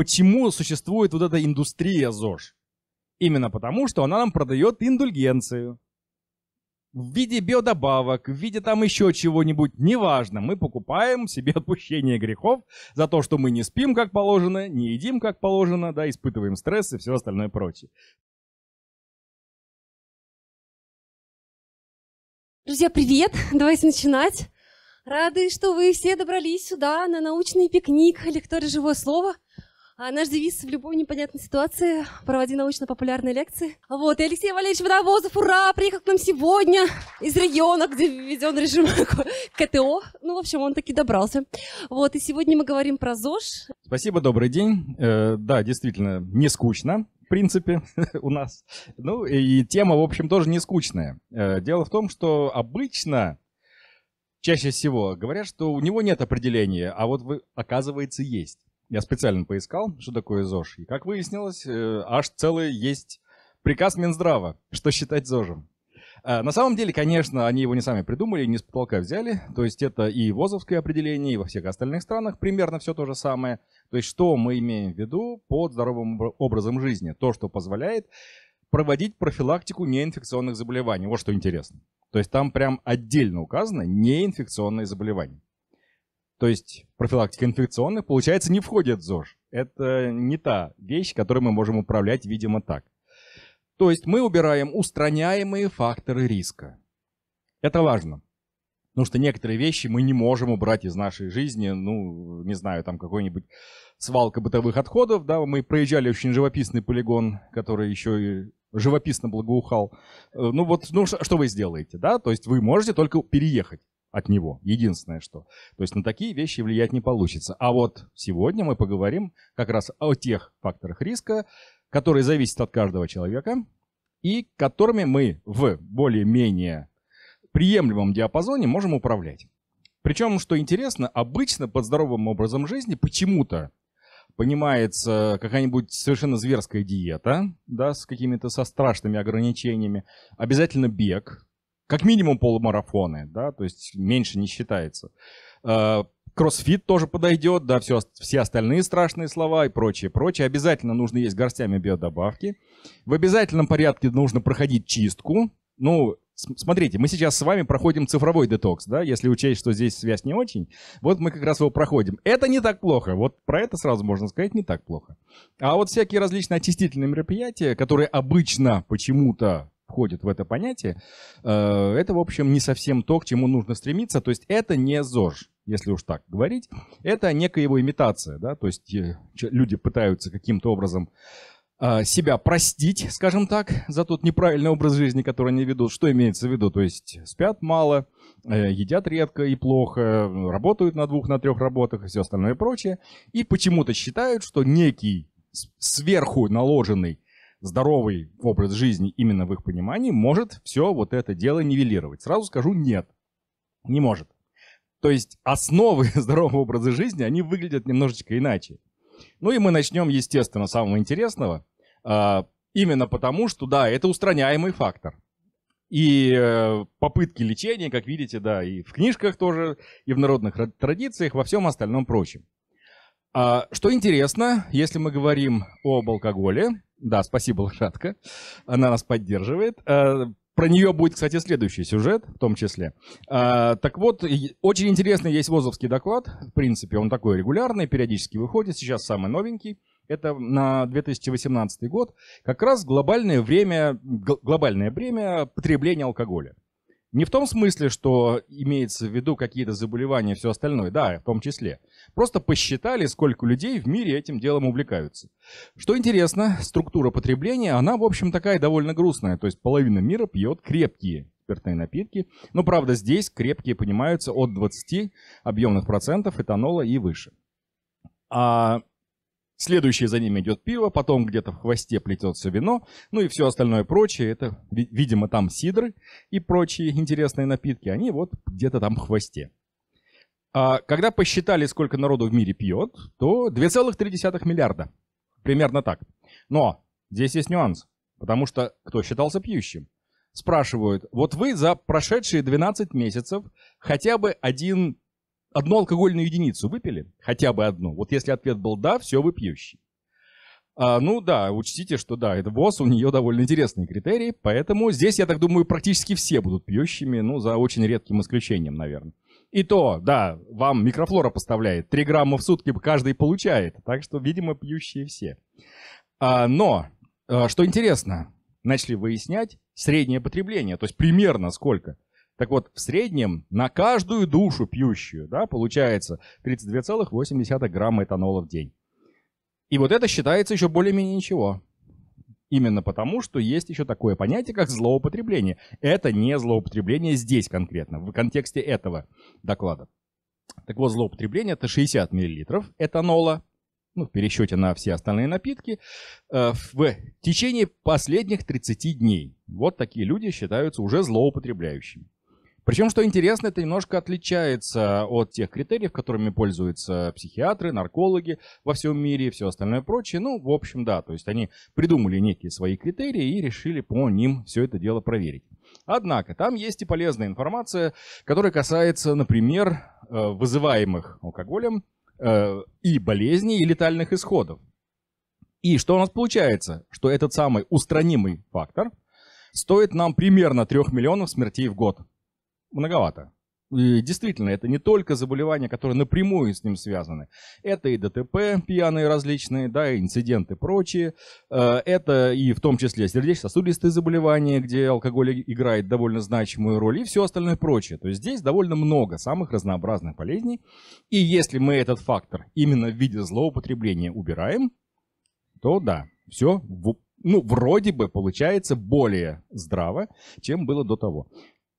почему существует вот эта индустрия ЗОЖ. Именно потому, что она нам продает индульгенцию. В виде биодобавок, в виде там еще чего-нибудь, неважно, мы покупаем себе отпущение грехов за то, что мы не спим как положено, не едим как положено, да, испытываем стресс и все остальное прочее. Друзья, привет! Давайте начинать. Рады, что вы все добрались сюда на научный пикник «Лекторы живое слово». А наш девиз в любой непонятной ситуации – проводи научно-популярные лекции. Вот, и Алексей Валерьевич Водовозов, ура, приехал к нам сегодня из региона, где введен режим КТО. Ну, в общем, он таки добрался. Вот, и сегодня мы говорим про ЗОЖ. Спасибо, добрый день. Э, да, действительно, не скучно. В принципе, у нас. Ну, и тема, в общем, тоже не скучная. Э, дело в том, что обычно, чаще всего, говорят, что у него нет определения, а вот вы, оказывается, есть. Я специально поискал, что такое ЗОЖ. И как выяснилось, э, аж целый есть приказ Минздрава, что считать ЗОЖем. Э, на самом деле, конечно, они его не сами придумали, не с потолка взяли. То есть это и ВОЗовское определение, и во всех остальных странах примерно все то же самое. То есть что мы имеем в виду под здоровым образом жизни? То, что позволяет проводить профилактику неинфекционных заболеваний. Вот что интересно. То есть там прям отдельно указано неинфекционные заболевания то есть профилактика инфекционных, получается, не входит в ЗОЖ. Это не та вещь, которую мы можем управлять, видимо, так. То есть мы убираем устраняемые факторы риска. Это важно. Потому что некоторые вещи мы не можем убрать из нашей жизни. Ну, не знаю, там какой-нибудь свалка бытовых отходов. Да, мы проезжали очень живописный полигон, который еще и живописно благоухал. Э, ну вот, ну что вы сделаете, да? То есть вы можете только переехать от него. Единственное что. То есть на такие вещи влиять не получится. А вот сегодня мы поговорим как раз о тех факторах риска, которые зависят от каждого человека и которыми мы в более-менее приемлемом диапазоне можем управлять. Причем, что интересно, обычно под здоровым образом жизни почему-то понимается какая-нибудь совершенно зверская диета, да, с какими-то со страшными ограничениями, обязательно бег, как минимум полумарафоны, да, то есть меньше не считается. Э, кроссфит тоже подойдет, да, все, все остальные страшные слова и прочее, прочее. Обязательно нужно есть горстями биодобавки. В обязательном порядке нужно проходить чистку. Ну, смотрите, мы сейчас с вами проходим цифровой детокс, да, если учесть, что здесь связь не очень. Вот мы как раз его проходим. Это не так плохо. Вот про это сразу можно сказать, не так плохо. А вот всякие различные очистительные мероприятия, которые обычно почему-то входит в это понятие, э, это, в общем, не совсем то, к чему нужно стремиться. То есть это не ЗОЖ, если уж так говорить. Это некая его имитация, да, то есть э, люди пытаются каким-то образом э, себя простить, скажем так, за тот неправильный образ жизни, который они ведут. Что имеется в виду? То есть спят мало, едят редко и плохо, работают на двух, на трех работах и все остальное прочее. И почему-то считают, что некий сверху наложенный здоровый образ жизни именно в их понимании может все вот это дело нивелировать. Сразу скажу, нет, не может. То есть основы здорового образа жизни, они выглядят немножечко иначе. Ну и мы начнем, естественно, с самого интересного. А, именно потому, что, да, это устраняемый фактор. И э, попытки лечения, как видите, да, и в книжках тоже, и в народных традициях, во всем остальном прочем. А, что интересно, если мы говорим об алкоголе, да, спасибо, лошадка. Она нас поддерживает. Э, про нее будет, кстати, следующий сюжет, в том числе. Э, так вот, очень интересный есть Возовский доклад. В принципе, он такой регулярный, периодически выходит. Сейчас самый новенький. Это на 2018 год. Как раз глобальное время, глобальное время потребления алкоголя. Не в том смысле, что имеется в виду какие-то заболевания и все остальное, да, в том числе. Просто посчитали, сколько людей в мире этим делом увлекаются. Что интересно, структура потребления, она, в общем, такая довольно грустная. То есть половина мира пьет крепкие спиртные напитки. Но, правда, здесь крепкие понимаются от 20 объемных процентов этанола и выше. А Следующее за ними идет пиво, потом где-то в хвосте плетется вино, ну и все остальное прочее. Это, видимо, там сидры и прочие интересные напитки, они вот где-то там в хвосте. А когда посчитали, сколько народу в мире пьет, то 2,3 миллиарда. Примерно так. Но здесь есть нюанс, потому что кто считался пьющим? Спрашивают, вот вы за прошедшие 12 месяцев хотя бы один одну алкогольную единицу выпили? Хотя бы одну. Вот если ответ был «да», все вы пьющий. А, ну да, учтите, что да, это ВОЗ, у нее довольно интересные критерии, поэтому здесь, я так думаю, практически все будут пьющими, ну, за очень редким исключением, наверное. И то, да, вам микрофлора поставляет, 3 грамма в сутки каждый получает, так что, видимо, пьющие все. А, но, э, что интересно, начали выяснять среднее потребление, то есть примерно сколько – так вот, в среднем на каждую душу пьющую, да, получается 32,8 грамма этанола в день. И вот это считается еще более-менее ничего. Именно потому, что есть еще такое понятие, как злоупотребление. Это не злоупотребление здесь конкретно, в контексте этого доклада. Так вот, злоупотребление это 60 мл этанола, ну, в пересчете на все остальные напитки, э, в течение последних 30 дней. Вот такие люди считаются уже злоупотребляющими. Причем, что интересно, это немножко отличается от тех критериев, которыми пользуются психиатры, наркологи во всем мире и все остальное прочее. Ну, в общем, да, то есть они придумали некие свои критерии и решили по ним все это дело проверить. Однако, там есть и полезная информация, которая касается, например, э, вызываемых алкоголем э, и болезней, и летальных исходов. И что у нас получается? Что этот самый устранимый фактор стоит нам примерно 3 миллионов смертей в год многовато. И действительно, это не только заболевания, которые напрямую с ним связаны. Это и ДТП пьяные различные, да, и инциденты прочие. Э, это и в том числе сердечно-сосудистые заболевания, где алкоголь играет довольно значимую роль, и все остальное прочее. То есть здесь довольно много самых разнообразных болезней. И если мы этот фактор именно в виде злоупотребления убираем, то да, все в ну, вроде бы получается более здраво, чем было до того.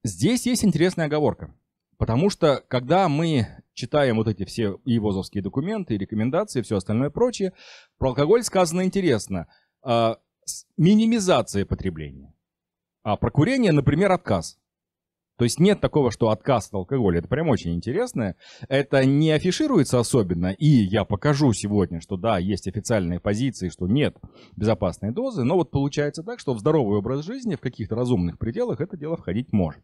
Здесь есть интересная оговорка. Потому что, когда мы читаем вот эти все и вузовские документы, и рекомендации и все остальное прочее, про алкоголь сказано интересно. А, минимизация потребления. А про курение, например, отказ. То есть нет такого, что отказ от алкоголя. Это прям очень интересно. Это не афишируется особенно. И я покажу сегодня, что да, есть официальные позиции, что нет безопасной дозы. Но вот получается так, что в здоровый образ жизни в каких-то разумных пределах это дело входить может.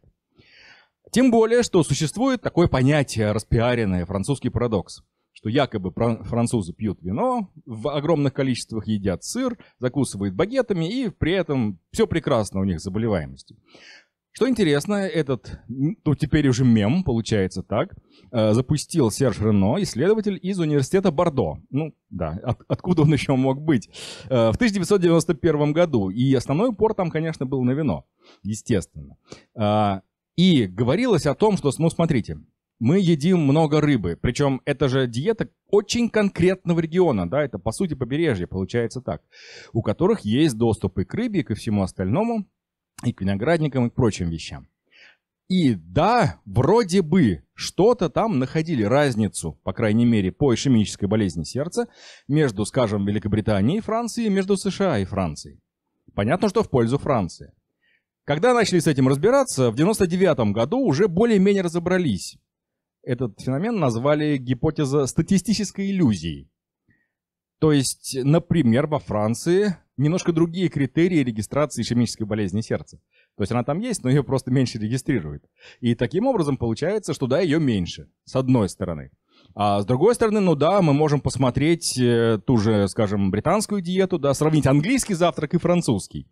Тем более, что существует такое понятие распиаренное, французский парадокс что якобы французы пьют вино, в огромных количествах едят сыр, закусывают багетами, и при этом все прекрасно у них с заболеваемостью. Что интересно, этот, ну теперь уже мем, получается так, э, запустил Серж Рено, исследователь из университета Бордо. Ну да, от, откуда он еще мог быть? Э, в 1991 году. И основной упор там, конечно, был на вино, естественно. А, и говорилось о том, что, ну смотрите, мы едим много рыбы. Причем это же диета очень конкретного региона, да, это по сути побережье, получается так, у которых есть доступ и к рыбе, и ко всему остальному и к виноградникам, и к прочим вещам. И да, вроде бы что-то там находили разницу, по крайней мере, по ишемической болезни сердца, между, скажем, Великобританией и Францией, между США и Францией. Понятно, что в пользу Франции. Когда начали с этим разбираться, в 99 году уже более-менее разобрались. Этот феномен назвали гипотеза статистической иллюзии. То есть, например, во Франции немножко другие критерии регистрации ишемической болезни сердца. То есть она там есть, но ее просто меньше регистрируют, И таким образом получается, что да, ее меньше, с одной стороны. А с другой стороны, ну да, мы можем посмотреть э, ту же, скажем, британскую диету, да, сравнить английский завтрак и французский.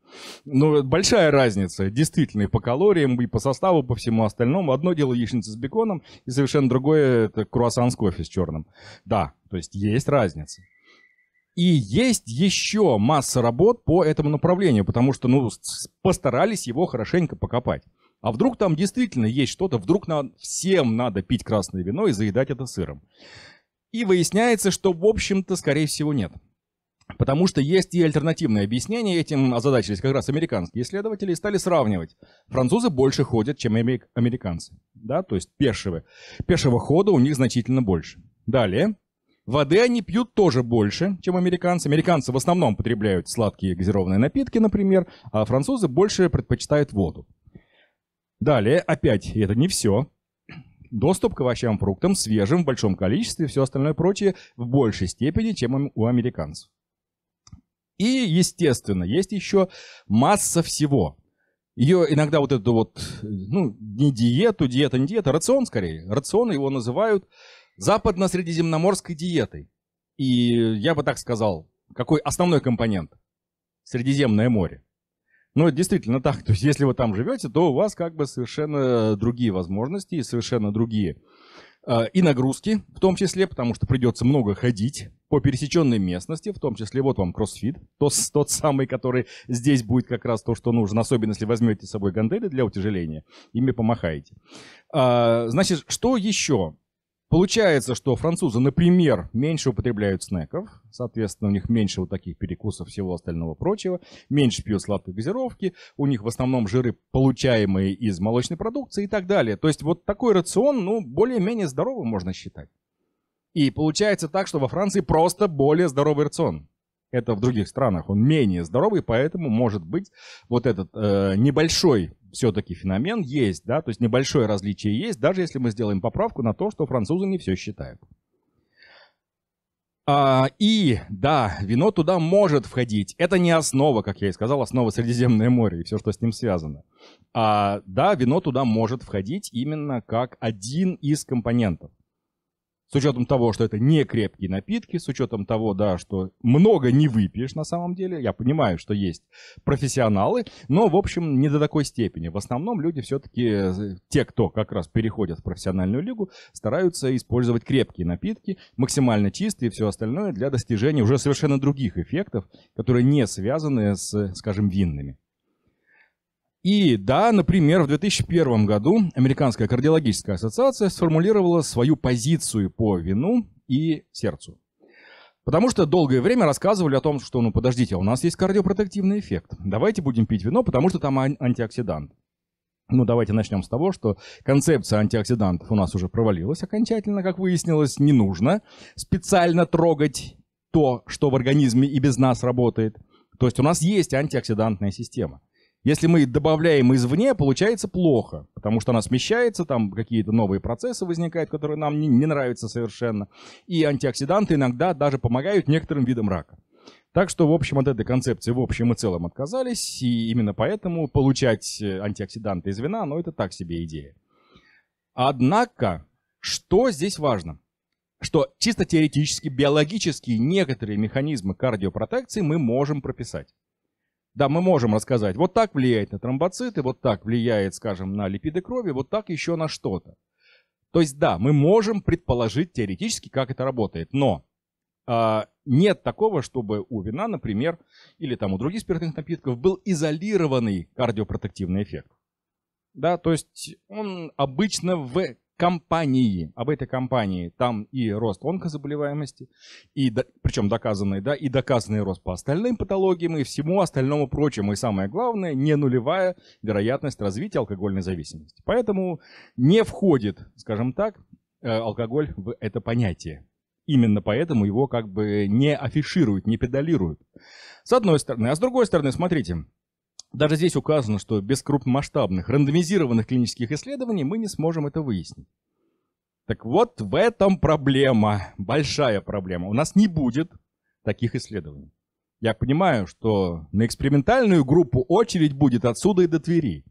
Ну, большая разница, действительно, и по калориям, и по составу, по всему остальному. Одно дело яичница с беконом, и совершенно другое — это круассан с кофе с черным. Да, то есть есть разница. И есть еще масса работ по этому направлению, потому что ну, постарались его хорошенько покопать. А вдруг там действительно есть что-то, вдруг на... всем надо пить красное вино и заедать это сыром. И выясняется, что, в общем-то, скорее всего, нет. Потому что есть и альтернативные объяснения, этим озадачились как раз американские исследователи и стали сравнивать. Французы больше ходят, чем американцы, да, то есть пешего. Пешего хода у них значительно больше. Далее, Воды они пьют тоже больше, чем американцы. Американцы в основном потребляют сладкие газированные напитки, например, а французы больше предпочитают воду. Далее, опять, и это не все. Доступ к овощам, фруктам свежим в большом количестве, все остальное прочее в большей степени, чем у американцев. И, естественно, есть еще масса всего. Ее иногда вот эту вот, ну, не диету, диета, не диета, рацион скорее. Рацион его называют западно-средиземноморской диетой. И я бы так сказал, какой основной компонент? Средиземное море. Ну, это действительно так. То есть, если вы там живете, то у вас как бы совершенно другие возможности и совершенно другие э, и нагрузки, в том числе, потому что придется много ходить по пересеченной местности, в том числе вот вам кроссфит, тот, тот самый, который здесь будет как раз то, что нужно, особенно если возьмете с собой гантели для утяжеления, ими помахаете. А, значит, что еще? Получается, что французы, например, меньше употребляют снеков, соответственно, у них меньше вот таких перекусов всего остального прочего, меньше пьют сладкой газировки, у них в основном жиры, получаемые из молочной продукции и так далее. То есть вот такой рацион, ну, более-менее здоровым можно считать. И получается так, что во Франции просто более здоровый рацион это в других странах, он менее здоровый, поэтому, может быть, вот этот э, небольшой все-таки феномен есть, да, то есть небольшое различие есть, даже если мы сделаем поправку на то, что французы не все считают. А, и да, вино туда может входить. Это не основа, как я и сказал, основа Средиземное море и все, что с ним связано. А, да, вино туда может входить именно как один из компонентов с учетом того, что это не крепкие напитки, с учетом того, да, что много не выпьешь на самом деле, я понимаю, что есть профессионалы, но, в общем, не до такой степени. В основном люди все-таки, э, те, кто как раз переходят в профессиональную лигу, стараются использовать крепкие напитки, максимально чистые и все остальное для достижения уже совершенно других эффектов, которые не связаны с, скажем, винными. И да, например, в 2001 году Американская кардиологическая ассоциация сформулировала свою позицию по вину и сердцу. Потому что долгое время рассказывали о том, что, ну подождите, а у нас есть кардиопротективный эффект. Давайте будем пить вино, потому что там ан- антиоксидант. Ну, давайте начнем с того, что концепция антиоксидантов у нас уже провалилась окончательно, как выяснилось, не нужно специально трогать то, что в организме и без нас работает. То есть у нас есть антиоксидантная система. Если мы добавляем извне, получается плохо, потому что она смещается, там какие-то новые процессы возникают, которые нам не, не нравятся совершенно. И антиоксиданты иногда даже помогают некоторым видам рака. Так что, в общем, от этой концепции в общем и целом отказались, и именно поэтому получать э, антиоксиданты из вина, ну, это так себе идея. Однако, что здесь важно? Что чисто теоретически, биологически некоторые механизмы кардиопротекции мы можем прописать. Да, мы можем рассказать, вот так влияет на тромбоциты, вот так влияет, скажем, на липиды крови, вот так еще на что-то. То есть да, мы можем предположить теоретически, как это работает, но а, нет такого, чтобы у вина, например, или там у других спиртных напитков был изолированный кардиопротективный эффект. Да, то есть он обычно в компании, об этой компании. Там и рост онкозаболеваемости, и, причем доказанный, да, и доказанный рост по остальным патологиям и всему остальному прочему. И самое главное, не нулевая вероятность развития алкогольной зависимости. Поэтому не входит, скажем так, э, алкоголь в это понятие. Именно поэтому его как бы не афишируют, не педалируют. С одной стороны. А с другой стороны, смотрите, даже здесь указано, что без крупномасштабных, рандомизированных клинических исследований мы не сможем это выяснить. Так вот, в этом проблема, большая проблема. У нас не будет таких исследований. Я понимаю, что на экспериментальную группу очередь будет отсюда и до Твери.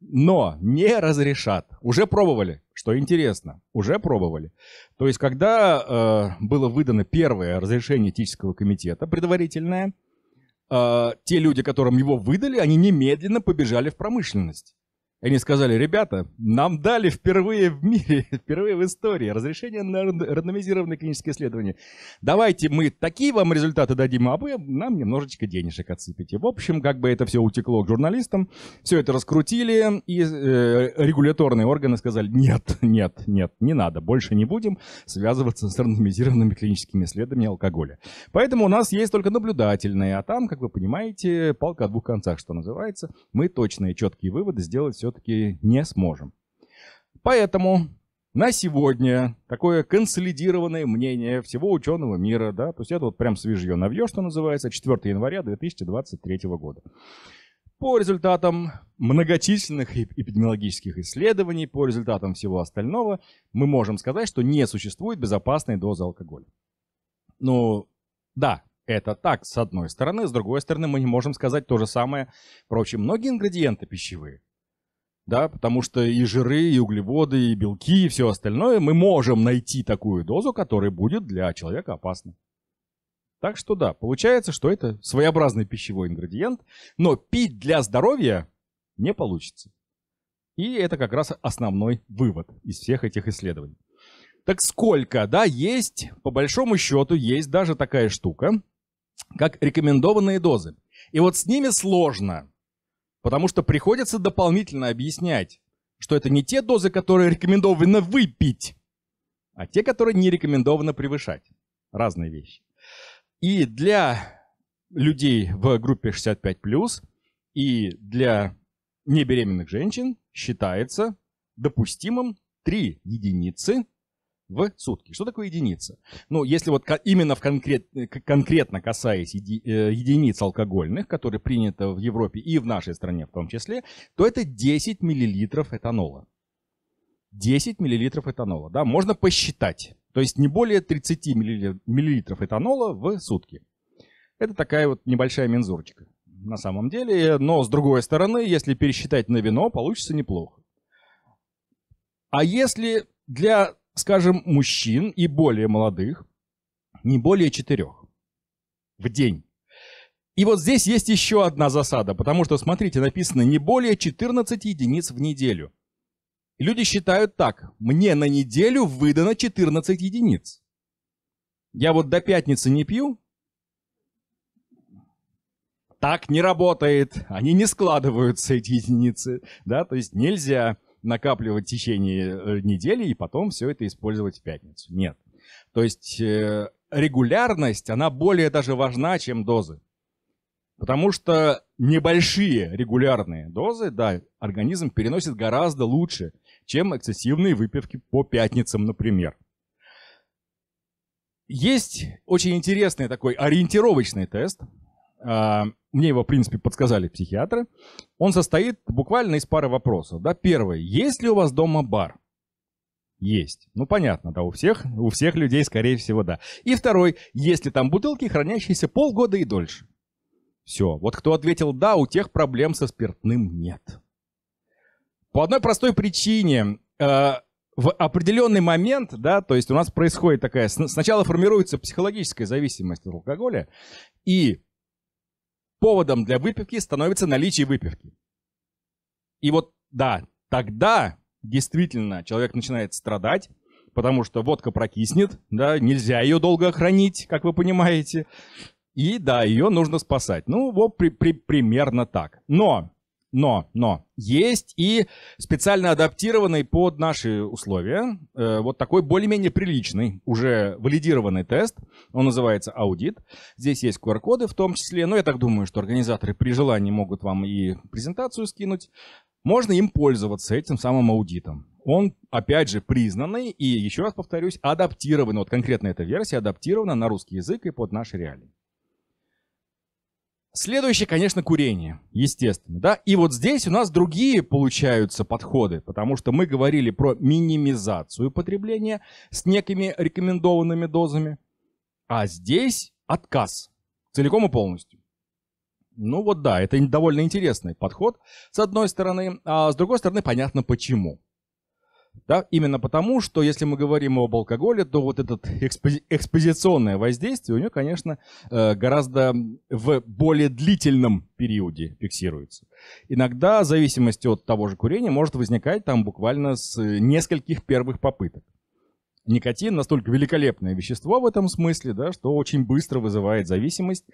Но не разрешат. Уже пробовали, что интересно, уже пробовали. То есть, когда э, было выдано первое разрешение этического комитета, предварительное, а, те люди, которым его выдали, они немедленно побежали в промышленность. Они сказали, ребята, нам дали впервые в мире, впервые в истории разрешение на рандомизированные клинические исследования. Давайте мы такие вам результаты дадим, а вы нам немножечко денежек отсыпите. В общем, как бы это все утекло к журналистам, все это раскрутили, и э, регуляторные органы сказали, нет, нет, нет, не надо, больше не будем связываться с рандомизированными клиническими исследованиями алкоголя. Поэтому у нас есть только наблюдательные, а там, как вы понимаете, палка о двух концах, что называется. Мы точные, четкие выводы сделать все все-таки не сможем. Поэтому на сегодня такое консолидированное мнение всего ученого мира, да, то есть это вот прям свежье новье, что называется, 4 января 2023 года. По результатам многочисленных эпидемиологических исследований, по результатам всего остального, мы можем сказать, что не существует безопасной дозы алкоголя. Ну, да, это так, с одной стороны. С другой стороны, мы не можем сказать то же самое про очень многие ингредиенты пищевые да, потому что и жиры, и углеводы, и белки, и все остальное мы можем найти такую дозу, которая будет для человека опасна. Так что да, получается, что это своеобразный пищевой ингредиент, но пить для здоровья не получится. И это как раз основной вывод из всех этих исследований. Так сколько, да, есть, по большому счету, есть даже такая штука, как рекомендованные дозы. И вот с ними сложно, Потому что приходится дополнительно объяснять, что это не те дозы, которые рекомендовано выпить, а те, которые не рекомендовано превышать. Разные вещи. И для людей в группе 65+, и для небеременных женщин считается допустимым 3 единицы в сутки. Что такое единица? Ну, если вот именно в конкрет, э, конкретно касаясь еди, э, единиц алкогольных, которые приняты в Европе и в нашей стране в том числе, то это 10 миллилитров этанола. 10 миллилитров этанола, да, можно посчитать. То есть не более 30 миллилитров этанола в сутки. Это такая вот небольшая мензурочка на самом деле, но с другой стороны, если пересчитать на вино, получится неплохо. А если для скажем, мужчин и более молодых, не более четырех в день. И вот здесь есть еще одна засада, потому что, смотрите, написано не более 14 единиц в неделю. И люди считают так, мне на неделю выдано 14 единиц. Я вот до пятницы не пью, так не работает, они не складываются, эти единицы, да, то есть нельзя накапливать в течение э, недели и потом все это использовать в пятницу. Нет. То есть э, регулярность, она более даже важна, чем дозы. Потому что небольшие регулярные дозы, да, организм переносит гораздо лучше, чем эксцессивные выпивки по пятницам, например. Есть очень интересный такой ориентировочный тест. А, мне его, в принципе, подсказали психиатры, он состоит буквально из пары вопросов. Да? Первый. Есть ли у вас дома бар? Есть. Ну, понятно, да, у всех, у всех людей, скорее всего, да. И второй. Есть ли там бутылки, хранящиеся полгода и дольше? Все. Вот кто ответил «да», у тех проблем со спиртным нет. По одной простой причине. Э, в определенный момент, да, то есть у нас происходит такая... Сначала формируется психологическая зависимость от алкоголя, и поводом для выпивки становится наличие выпивки. И вот, да, тогда действительно человек начинает страдать, потому что водка прокиснет, да, нельзя ее долго хранить, как вы понимаете. И да, ее нужно спасать. Ну, вот при, при, примерно так. Но но, но, есть и специально адаптированный под наши условия, э, вот такой более-менее приличный, уже валидированный тест, он называется аудит. Здесь есть QR-коды в том числе, но я так думаю, что организаторы при желании могут вам и презентацию скинуть. Можно им пользоваться, этим самым аудитом. Он, опять же, признанный и, еще раз повторюсь, адаптированный, вот конкретно эта версия адаптирована на русский язык и под наши реалии. Следующее, конечно, курение, естественно, да. И вот здесь у нас другие получаются подходы, потому что мы говорили про минимизацию потребления с некими рекомендованными дозами, а здесь отказ целиком и полностью. Ну вот да, это довольно интересный подход, с одной стороны, а с другой стороны, понятно почему. Да? Именно потому, что если мы говорим об алкоголе, то вот это экспози- экспозиционное воздействие у него, конечно, э, гораздо в более длительном периоде фиксируется. Иногда зависимость от того же курения может возникать там буквально с нескольких первых попыток. Никотин настолько великолепное вещество в этом смысле, да, что очень быстро вызывает зависимость.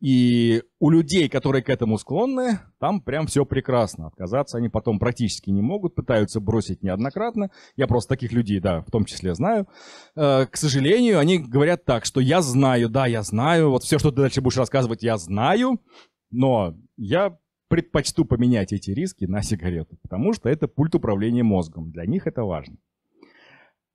И у людей, которые к этому склонны, там прям все прекрасно. Отказаться они потом практически не могут, пытаются бросить неоднократно. Я просто таких людей, да, в том числе знаю. Э, к сожалению, они говорят так, что я знаю, да, я знаю, вот все, что ты дальше будешь рассказывать, я знаю, но я предпочту поменять эти риски на сигареты, потому что это пульт управления мозгом. Для них это важно.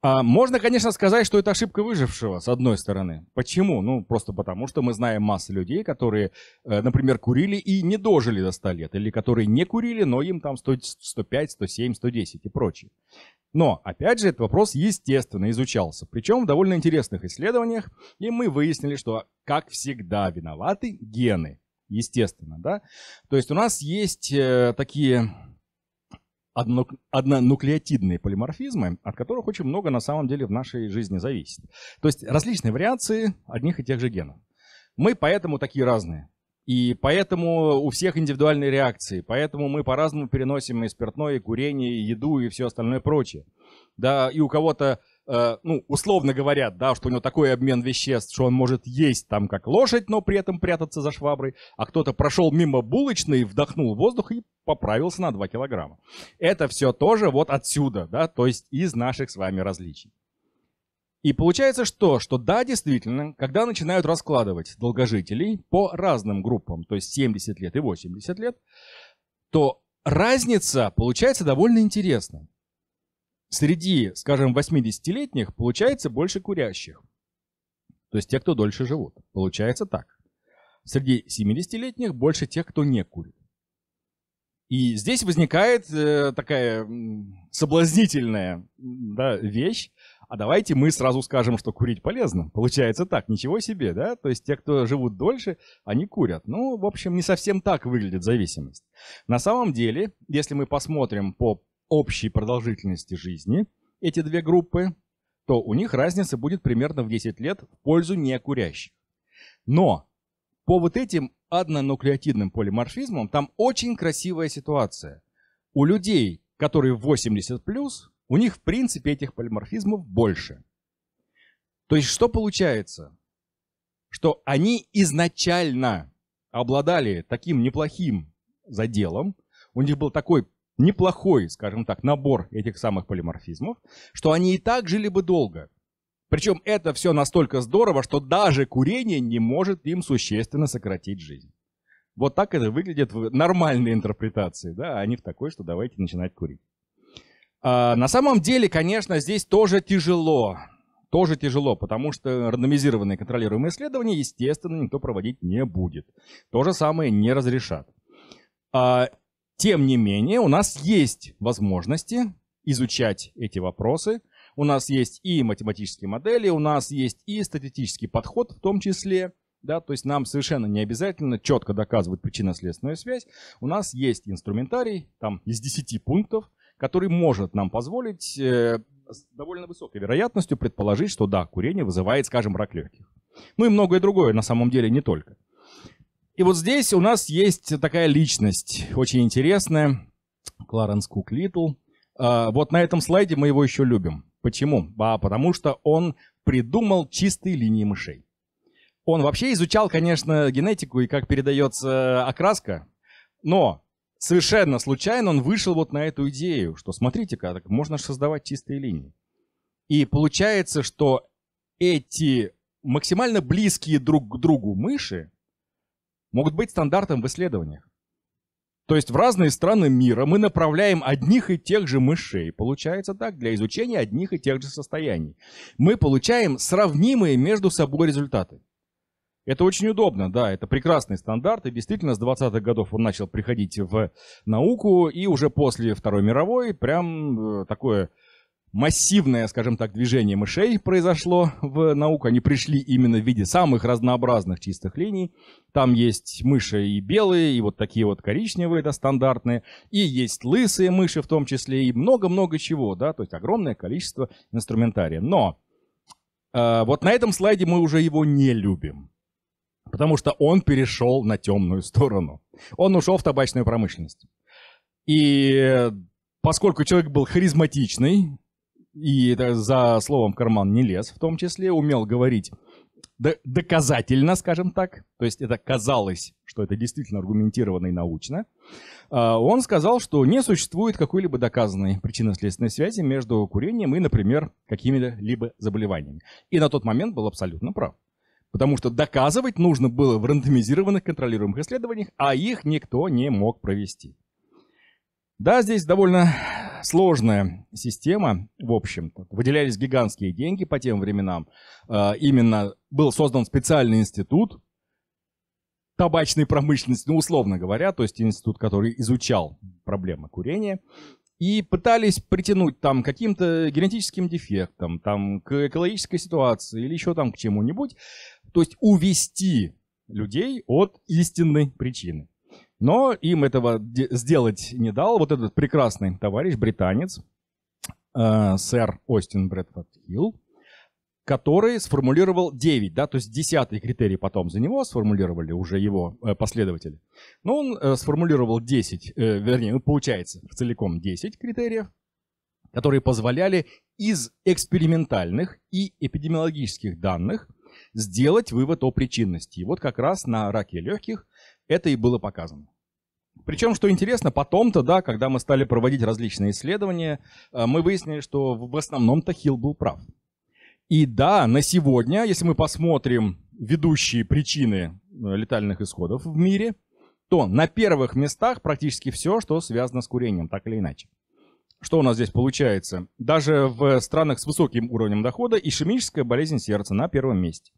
А, можно, конечно, сказать, что это ошибка выжившего, с одной стороны. Почему? Ну, просто потому, что мы знаем массу людей, которые, э, например, курили и не дожили до 100 лет, или которые не курили, но им там 100, 105, 107, 110 и прочее. Но, опять же, этот вопрос, естественно, изучался. Причем в довольно интересных исследованиях, и мы выяснили, что, как всегда, виноваты гены. Естественно, да? То есть у нас есть э, такие однонуклеотидные полиморфизмы, от которых очень много на самом деле в нашей жизни зависит. То есть различные вариации одних и тех же генов. Мы поэтому такие разные. И поэтому у всех индивидуальные реакции, поэтому мы по-разному переносим и спиртное, и курение, и еду, и все остальное прочее. Да, и у кого-то Э, ну, условно говорят, да, что у него такой обмен веществ, что он может есть там как лошадь, но при этом прятаться за шваброй, а кто-то прошел мимо булочной, вдохнул воздух и поправился на 2 килограмма. Это все тоже вот отсюда, да, то есть из наших с вами различий. И получается что? Что да, действительно, когда начинают раскладывать долгожителей по разным группам, то есть 70 лет и 80 лет, то разница получается довольно интересная среди, скажем, 80-летних получается больше курящих. То есть те, кто дольше живут. Получается так. Среди 70-летних больше тех, кто не курит. И здесь возникает э, такая соблазнительная да, вещь. А давайте мы сразу скажем, что курить полезно. Получается так, ничего себе, да? То есть те, кто живут дольше, они курят. Ну, в общем, не совсем так выглядит зависимость. На самом деле, если мы посмотрим по общей продолжительности жизни, эти две группы, то у них разница будет примерно в 10 лет в пользу некурящих. Но по вот этим однонуклеотидным полиморфизмам там очень красивая ситуация. У людей, которые 80+, плюс у них в принципе этих полиморфизмов больше. То есть что получается? Что они изначально обладали таким неплохим заделом, у них был такой неплохой, скажем так, набор этих самых полиморфизмов, что они и так жили бы долго. Причем это все настолько здорово, что даже курение не может им существенно сократить жизнь. Вот так это выглядит в нормальной интерпретации, да, а не в такой, что давайте начинать курить. А, на самом деле, конечно, здесь тоже тяжело. Тоже тяжело, потому что рандомизированные контролируемые исследования, естественно, никто проводить не будет. То же самое не разрешат. А, тем не менее, у нас есть возможности изучать эти вопросы. У нас есть и математические модели, у нас есть и статистический подход в том числе. Да, то есть нам совершенно не обязательно четко доказывать причинно-следственную связь. У нас есть инструментарий там, из 10 пунктов, который может нам позволить э, с довольно высокой вероятностью предположить, что да, курение вызывает, скажем, рак легких. Ну и многое другое на самом деле не только. И вот здесь у нас есть такая личность, очень интересная, Кларенс Кук Литл. А, вот на этом слайде мы его еще любим. Почему? А потому что он придумал чистые линии мышей. Он вообще изучал, конечно, генетику и как передается окраска, но совершенно случайно он вышел вот на эту идею, что смотрите-ка, можно же создавать чистые линии. И получается, что эти максимально близкие друг к другу мыши могут быть стандартом в исследованиях. То есть в разные страны мира мы направляем одних и тех же мышей, получается так, для изучения одних и тех же состояний. Мы получаем сравнимые между собой результаты. Это очень удобно, да, это прекрасный стандарт, и действительно с 20-х годов он начал приходить в науку, и уже после Второй мировой прям э, такое массивное, скажем так, движение мышей произошло в науку. Они пришли именно в виде самых разнообразных чистых линий. Там есть мыши и белые, и вот такие вот коричневые, да, стандартные. И есть лысые мыши в том числе, и много-много чего, да, то есть огромное количество инструментария. Но э, вот на этом слайде мы уже его не любим. Потому что он перешел на темную сторону. Он ушел в табачную промышленность. И э, поскольку человек был харизматичный, и это за словом в карман не лез, в том числе умел говорить доказательно, скажем так, то есть это казалось, что это действительно аргументированно и научно, а, он сказал, что не существует какой-либо доказанной причинно-следственной связи между курением и, например, какими-либо заболеваниями. И на тот момент был абсолютно прав. Потому что доказывать нужно было в рандомизированных контролируемых исследованиях, а их никто не мог провести. Да, здесь довольно сложная система, в общем -то. Выделялись гигантские деньги по тем временам. А, именно был создан специальный институт табачной промышленности, ну, условно говоря, то есть институт, который изучал проблемы курения. И пытались притянуть там каким-то генетическим дефектом, там к экологической ситуации или еще там к чему-нибудь. То есть увести людей от истинной причины. Но им этого сделать не дал вот этот прекрасный товарищ, британец, э, сэр Остин Брэдфорд Хилл, который сформулировал 9, да, то есть 10 критерий потом за него сформулировали уже его э, последователи. Но он э, сформулировал 10, э, вернее, ну, получается, в целиком 10 критериев, которые позволяли из экспериментальных и эпидемиологических данных сделать вывод о причинности. И вот как раз на раке легких это и было показано. Причем, что интересно, потом-то, да, когда мы стали проводить различные исследования, э, мы выяснили, что в основном-то Хилл был прав. И да, на сегодня, если мы посмотрим ведущие причины э, летальных исходов в мире, то на первых местах практически все, что связано с курением, так или иначе. Что у нас здесь получается? Даже в странах с высоким уровнем дохода ишемическая болезнь сердца на первом месте.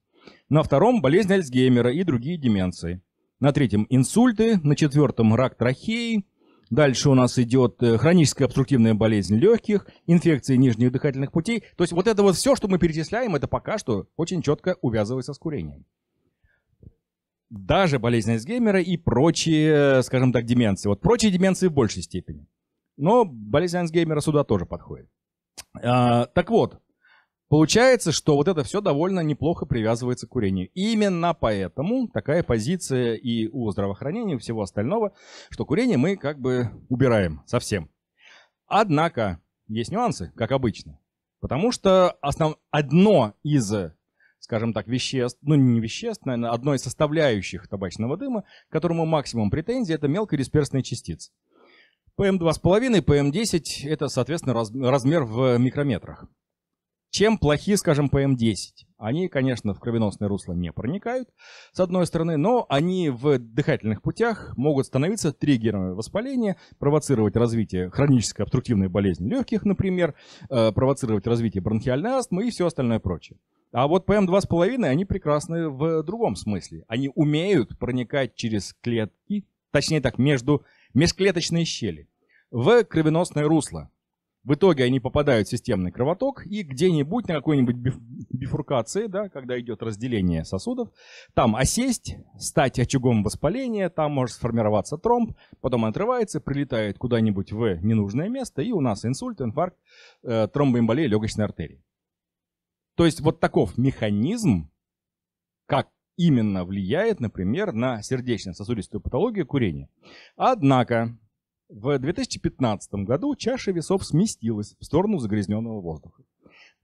На втором – болезнь Альцгеймера и другие деменции – на третьем инсульты, на четвертом рак трахеи, Дальше у нас идет э, хроническая обструктивная болезнь легких, инфекции нижних дыхательных путей. То есть вот это вот все, что мы перечисляем, это пока что очень четко увязывается с курением. Даже болезнь Альцгеймера и прочие, э, скажем так, деменции. Вот прочие деменции в большей степени. Но болезнь Альцгеймера сюда тоже подходит. А, так вот, Получается, что вот это все довольно неплохо привязывается к курению. Именно поэтому такая позиция и у здравоохранения, и всего остального, что курение мы как бы убираем совсем. Однако есть нюансы, как обычно. Потому что основ... одно из, скажем так, веществ, ну не веществ, наверное, одно из составляющих табачного дыма, к которому максимум претензий, это мелкодисперсные частицы. ПМ2,5, ПМ10 – это, соответственно, размер в микрометрах. Чем плохи, скажем, ПМ-10? Они, конечно, в кровеносное русло не проникают, с одной стороны, но они в дыхательных путях могут становиться триггерами воспаления, провоцировать развитие хронической обструктивной болезни легких, например, э, провоцировать развитие бронхиальной астмы и все остальное прочее. А вот ПМ-2,5, они прекрасны в другом смысле. Они умеют проникать через клетки, точнее так, между межклеточные щели, в кровеносное русло, в итоге они попадают в системный кровоток, и где-нибудь на какой-нибудь бифуркации, да, когда идет разделение сосудов, там осесть, стать очагом воспаления, там может сформироваться тромб, потом отрывается, прилетает куда-нибудь в ненужное место, и у нас инсульт, инфаркт, э, тромбоэмболия легочной артерии. То есть вот таков механизм, как именно влияет, например, на сердечно-сосудистую патологию курения. Однако в 2015 году чаша весов сместилась в сторону загрязненного воздуха.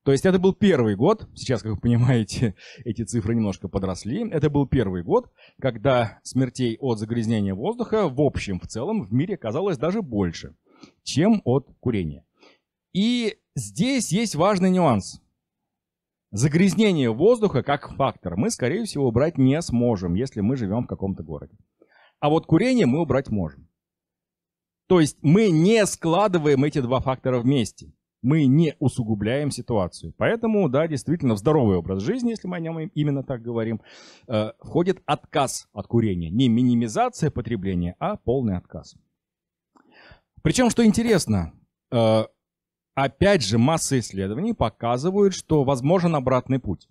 То есть это был первый год, сейчас, как вы понимаете, эти цифры немножко подросли, это был первый год, когда смертей от загрязнения воздуха в общем, в целом, в мире оказалось даже больше, чем от курения. И здесь есть важный нюанс. Загрязнение воздуха как фактор мы, скорее всего, убрать не сможем, если мы живем в каком-то городе. А вот курение мы убрать можем. То есть мы не складываем эти два фактора вместе. Мы не усугубляем ситуацию. Поэтому, да, действительно, в здоровый образ жизни, если мы о нем именно так говорим, э, входит отказ от курения. Не минимизация потребления, а полный отказ. Причем, что интересно, э, опять же, масса исследований показывают, что возможен обратный путь.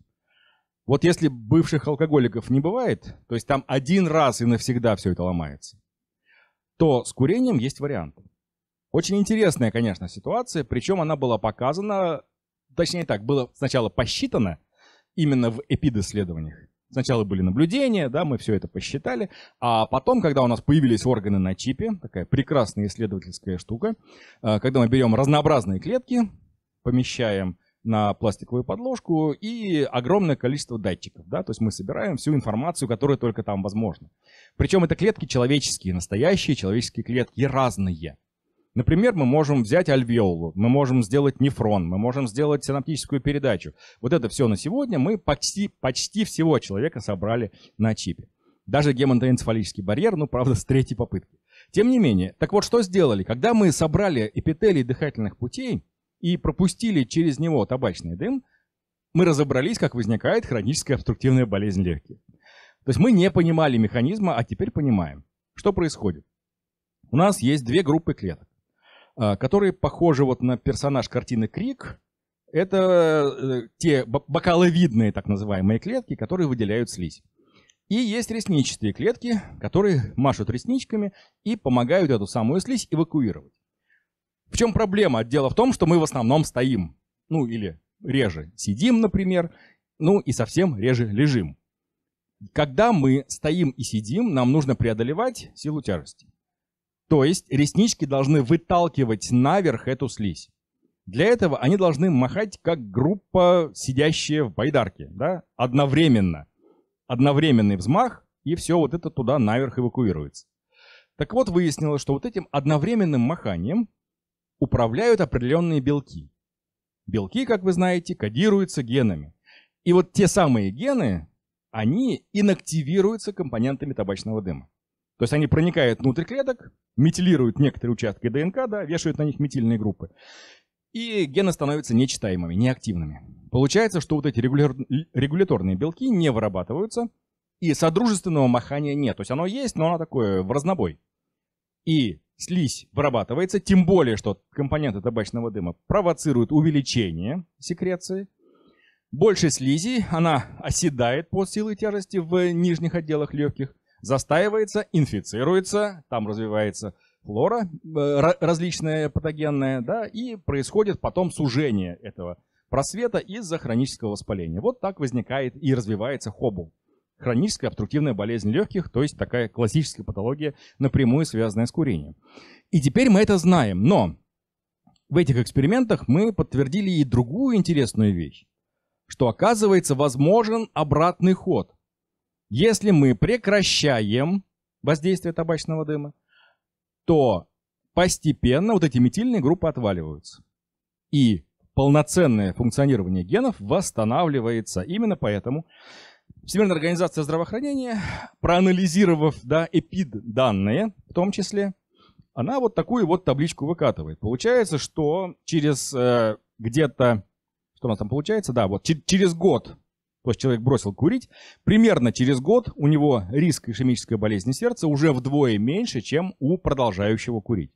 Вот если бывших алкоголиков не бывает, то есть там один раз и навсегда все это ломается, то с курением есть вариант. Очень интересная, конечно, ситуация, причем она была показана, точнее так, было сначала посчитано именно в эпид Сначала были наблюдения, да, мы все это посчитали, а потом, когда у нас появились органы на чипе, такая прекрасная исследовательская штука, э, когда мы берем разнообразные клетки, помещаем на пластиковую подложку и огромное количество датчиков, да, то есть мы собираем всю информацию, которая только там возможна. Причем это клетки человеческие, настоящие человеческие клетки, разные. Например, мы можем взять альвеолу, мы можем сделать нефрон, мы можем сделать синаптическую передачу. Вот это все на сегодня мы почти, почти всего человека собрали на чипе. Даже гематоэнцефалический барьер, ну, правда, с третьей попытки. Тем не менее, так вот, что сделали? Когда мы собрали эпителий дыхательных путей, и пропустили через него табачный дым, мы разобрались, как возникает хроническая обструктивная болезнь легких. То есть мы не понимали механизма, а теперь понимаем, что происходит. У нас есть две группы клеток, а, которые похожи вот на персонаж картины «Крик». Это э, те бокаловидные так называемые клетки, которые выделяют слизь. И есть ресничатые клетки, которые машут ресничками и помогают эту самую слизь эвакуировать. В чем проблема? Дело в том, что мы в основном стоим. Ну или реже сидим, например, ну и совсем реже лежим. Когда мы стоим и сидим, нам нужно преодолевать силу тяжести. То есть реснички должны выталкивать наверх эту слизь. Для этого они должны махать как группа, сидящая в байдарке, да, одновременно. Одновременный взмах, и все вот это туда наверх эвакуируется. Так вот, выяснилось, что вот этим одновременным маханием управляют определенные белки. Белки, как вы знаете, кодируются генами. И вот те самые гены, они инактивируются компонентами табачного дыма. То есть они проникают внутрь клеток, метилируют некоторые участки ДНК, да, вешают на них метильные группы. И гены становятся нечитаемыми, неактивными. Получается, что вот эти регуляторные белки не вырабатываются, и содружественного махания нет. То есть оно есть, но оно такое в разнобой. И слизь вырабатывается, тем более, что компоненты табачного дыма провоцируют увеличение секреции. Больше слизи, она оседает под силой тяжести в нижних отделах легких, застаивается, инфицируется, там развивается флора э, различная патогенная, да, и происходит потом сужение этого просвета из-за хронического воспаления. Вот так возникает и развивается хоббл хроническая обструктивная болезнь легких, то есть такая классическая патология, напрямую связанная с курением. И теперь мы это знаем, но в этих экспериментах мы подтвердили и другую интересную вещь, что оказывается возможен обратный ход. Если мы прекращаем воздействие табачного дыма, то постепенно вот эти метильные группы отваливаются. И полноценное функционирование генов восстанавливается. Именно поэтому Всемирная организация здравоохранения, проанализировав да, эпид-данные в том числе, она вот такую вот табличку выкатывает. Получается, что через э, где-то, что у нас там получается, да, вот через год, то есть человек бросил курить, примерно через год у него риск ишемической болезни сердца уже вдвое меньше, чем у продолжающего курить.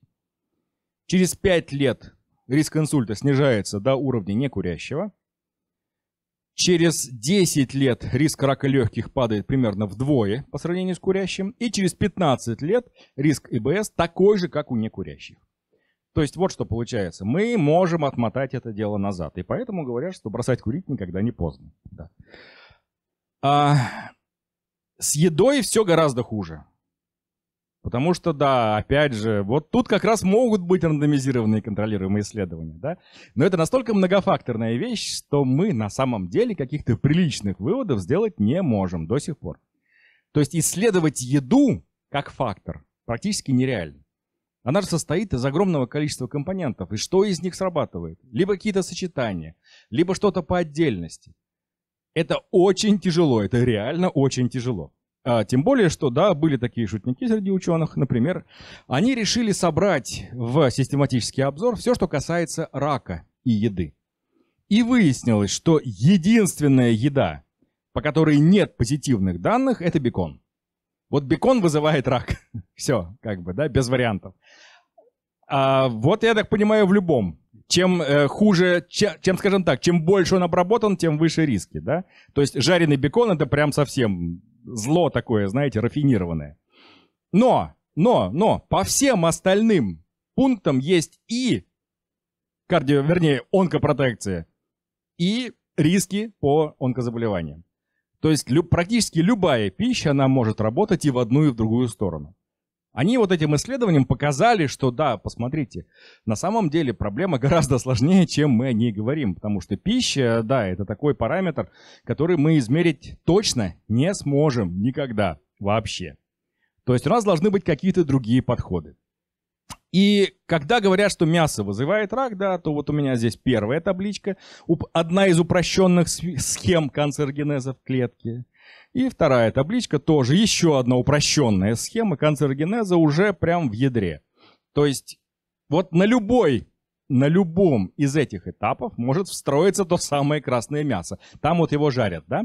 Через 5 лет риск инсульта снижается до уровня некурящего – Через 10 лет риск рака легких падает примерно вдвое по сравнению с курящим. И через 15 лет риск ИБС такой же, как у некурящих. То есть вот что получается. Мы можем отмотать это дело назад. И поэтому говорят, что бросать курить никогда не поздно. Да. А, с едой все гораздо хуже. Потому что, да, опять же, вот тут как раз могут быть рандомизированные контролируемые исследования, да? Но это настолько многофакторная вещь, что мы на самом деле каких-то приличных выводов сделать не можем до сих пор. То есть исследовать еду как фактор практически нереально. Она же состоит из огромного количества компонентов, и что из них срабатывает? Либо какие-то сочетания, либо что-то по отдельности. Это очень тяжело, это реально очень тяжело. А, тем более, что, да, были такие шутники среди ученых, например, они решили собрать в систематический обзор все, что касается рака и еды. И выяснилось, что единственная еда, по которой нет позитивных данных, это бекон. Вот бекон вызывает рак. Все, как бы, да, без вариантов. А вот я так понимаю в любом. Чем э, хуже, чем, чем, скажем так, чем больше он обработан, тем выше риски, да? То есть жареный бекон это прям совсем зло такое, знаете, рафинированное. Но, но, но, по всем остальным пунктам есть и кардио, вернее, онкопротекция, и риски по онкозаболеваниям. То есть практически любая пища, она может работать и в одну, и в другую сторону. Они вот этим исследованием показали, что да, посмотрите, на самом деле проблема гораздо сложнее, чем мы о ней говорим, потому что пища, да, это такой параметр, который мы измерить точно не сможем никогда вообще. То есть у нас должны быть какие-то другие подходы. И когда говорят, что мясо вызывает рак, да, то вот у меня здесь первая табличка, одна из упрощенных схем канцерогенеза в клетке. И вторая табличка тоже еще одна упрощенная схема канцерогенеза уже прям в ядре. То есть вот на любой на любом из этих этапов может встроиться то самое красное мясо. Там вот его жарят, да?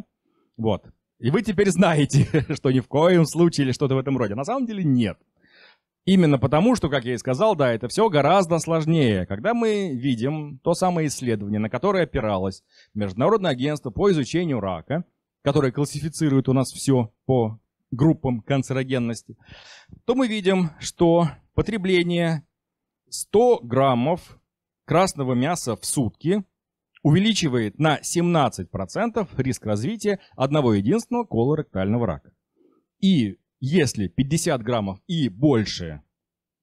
Вот. И вы теперь знаете, что ни в коем случае или что-то в этом роде. На самом деле нет. Именно потому, что, как я и сказал, да, это все гораздо сложнее. Когда мы видим то самое исследование, на которое опиралось Международное агентство по изучению рака, которые классифицируют у нас все по группам канцерогенности, то мы видим, что потребление 100 граммов красного мяса в сутки увеличивает на 17% риск развития одного единственного колоректального рака. И если 50 граммов и больше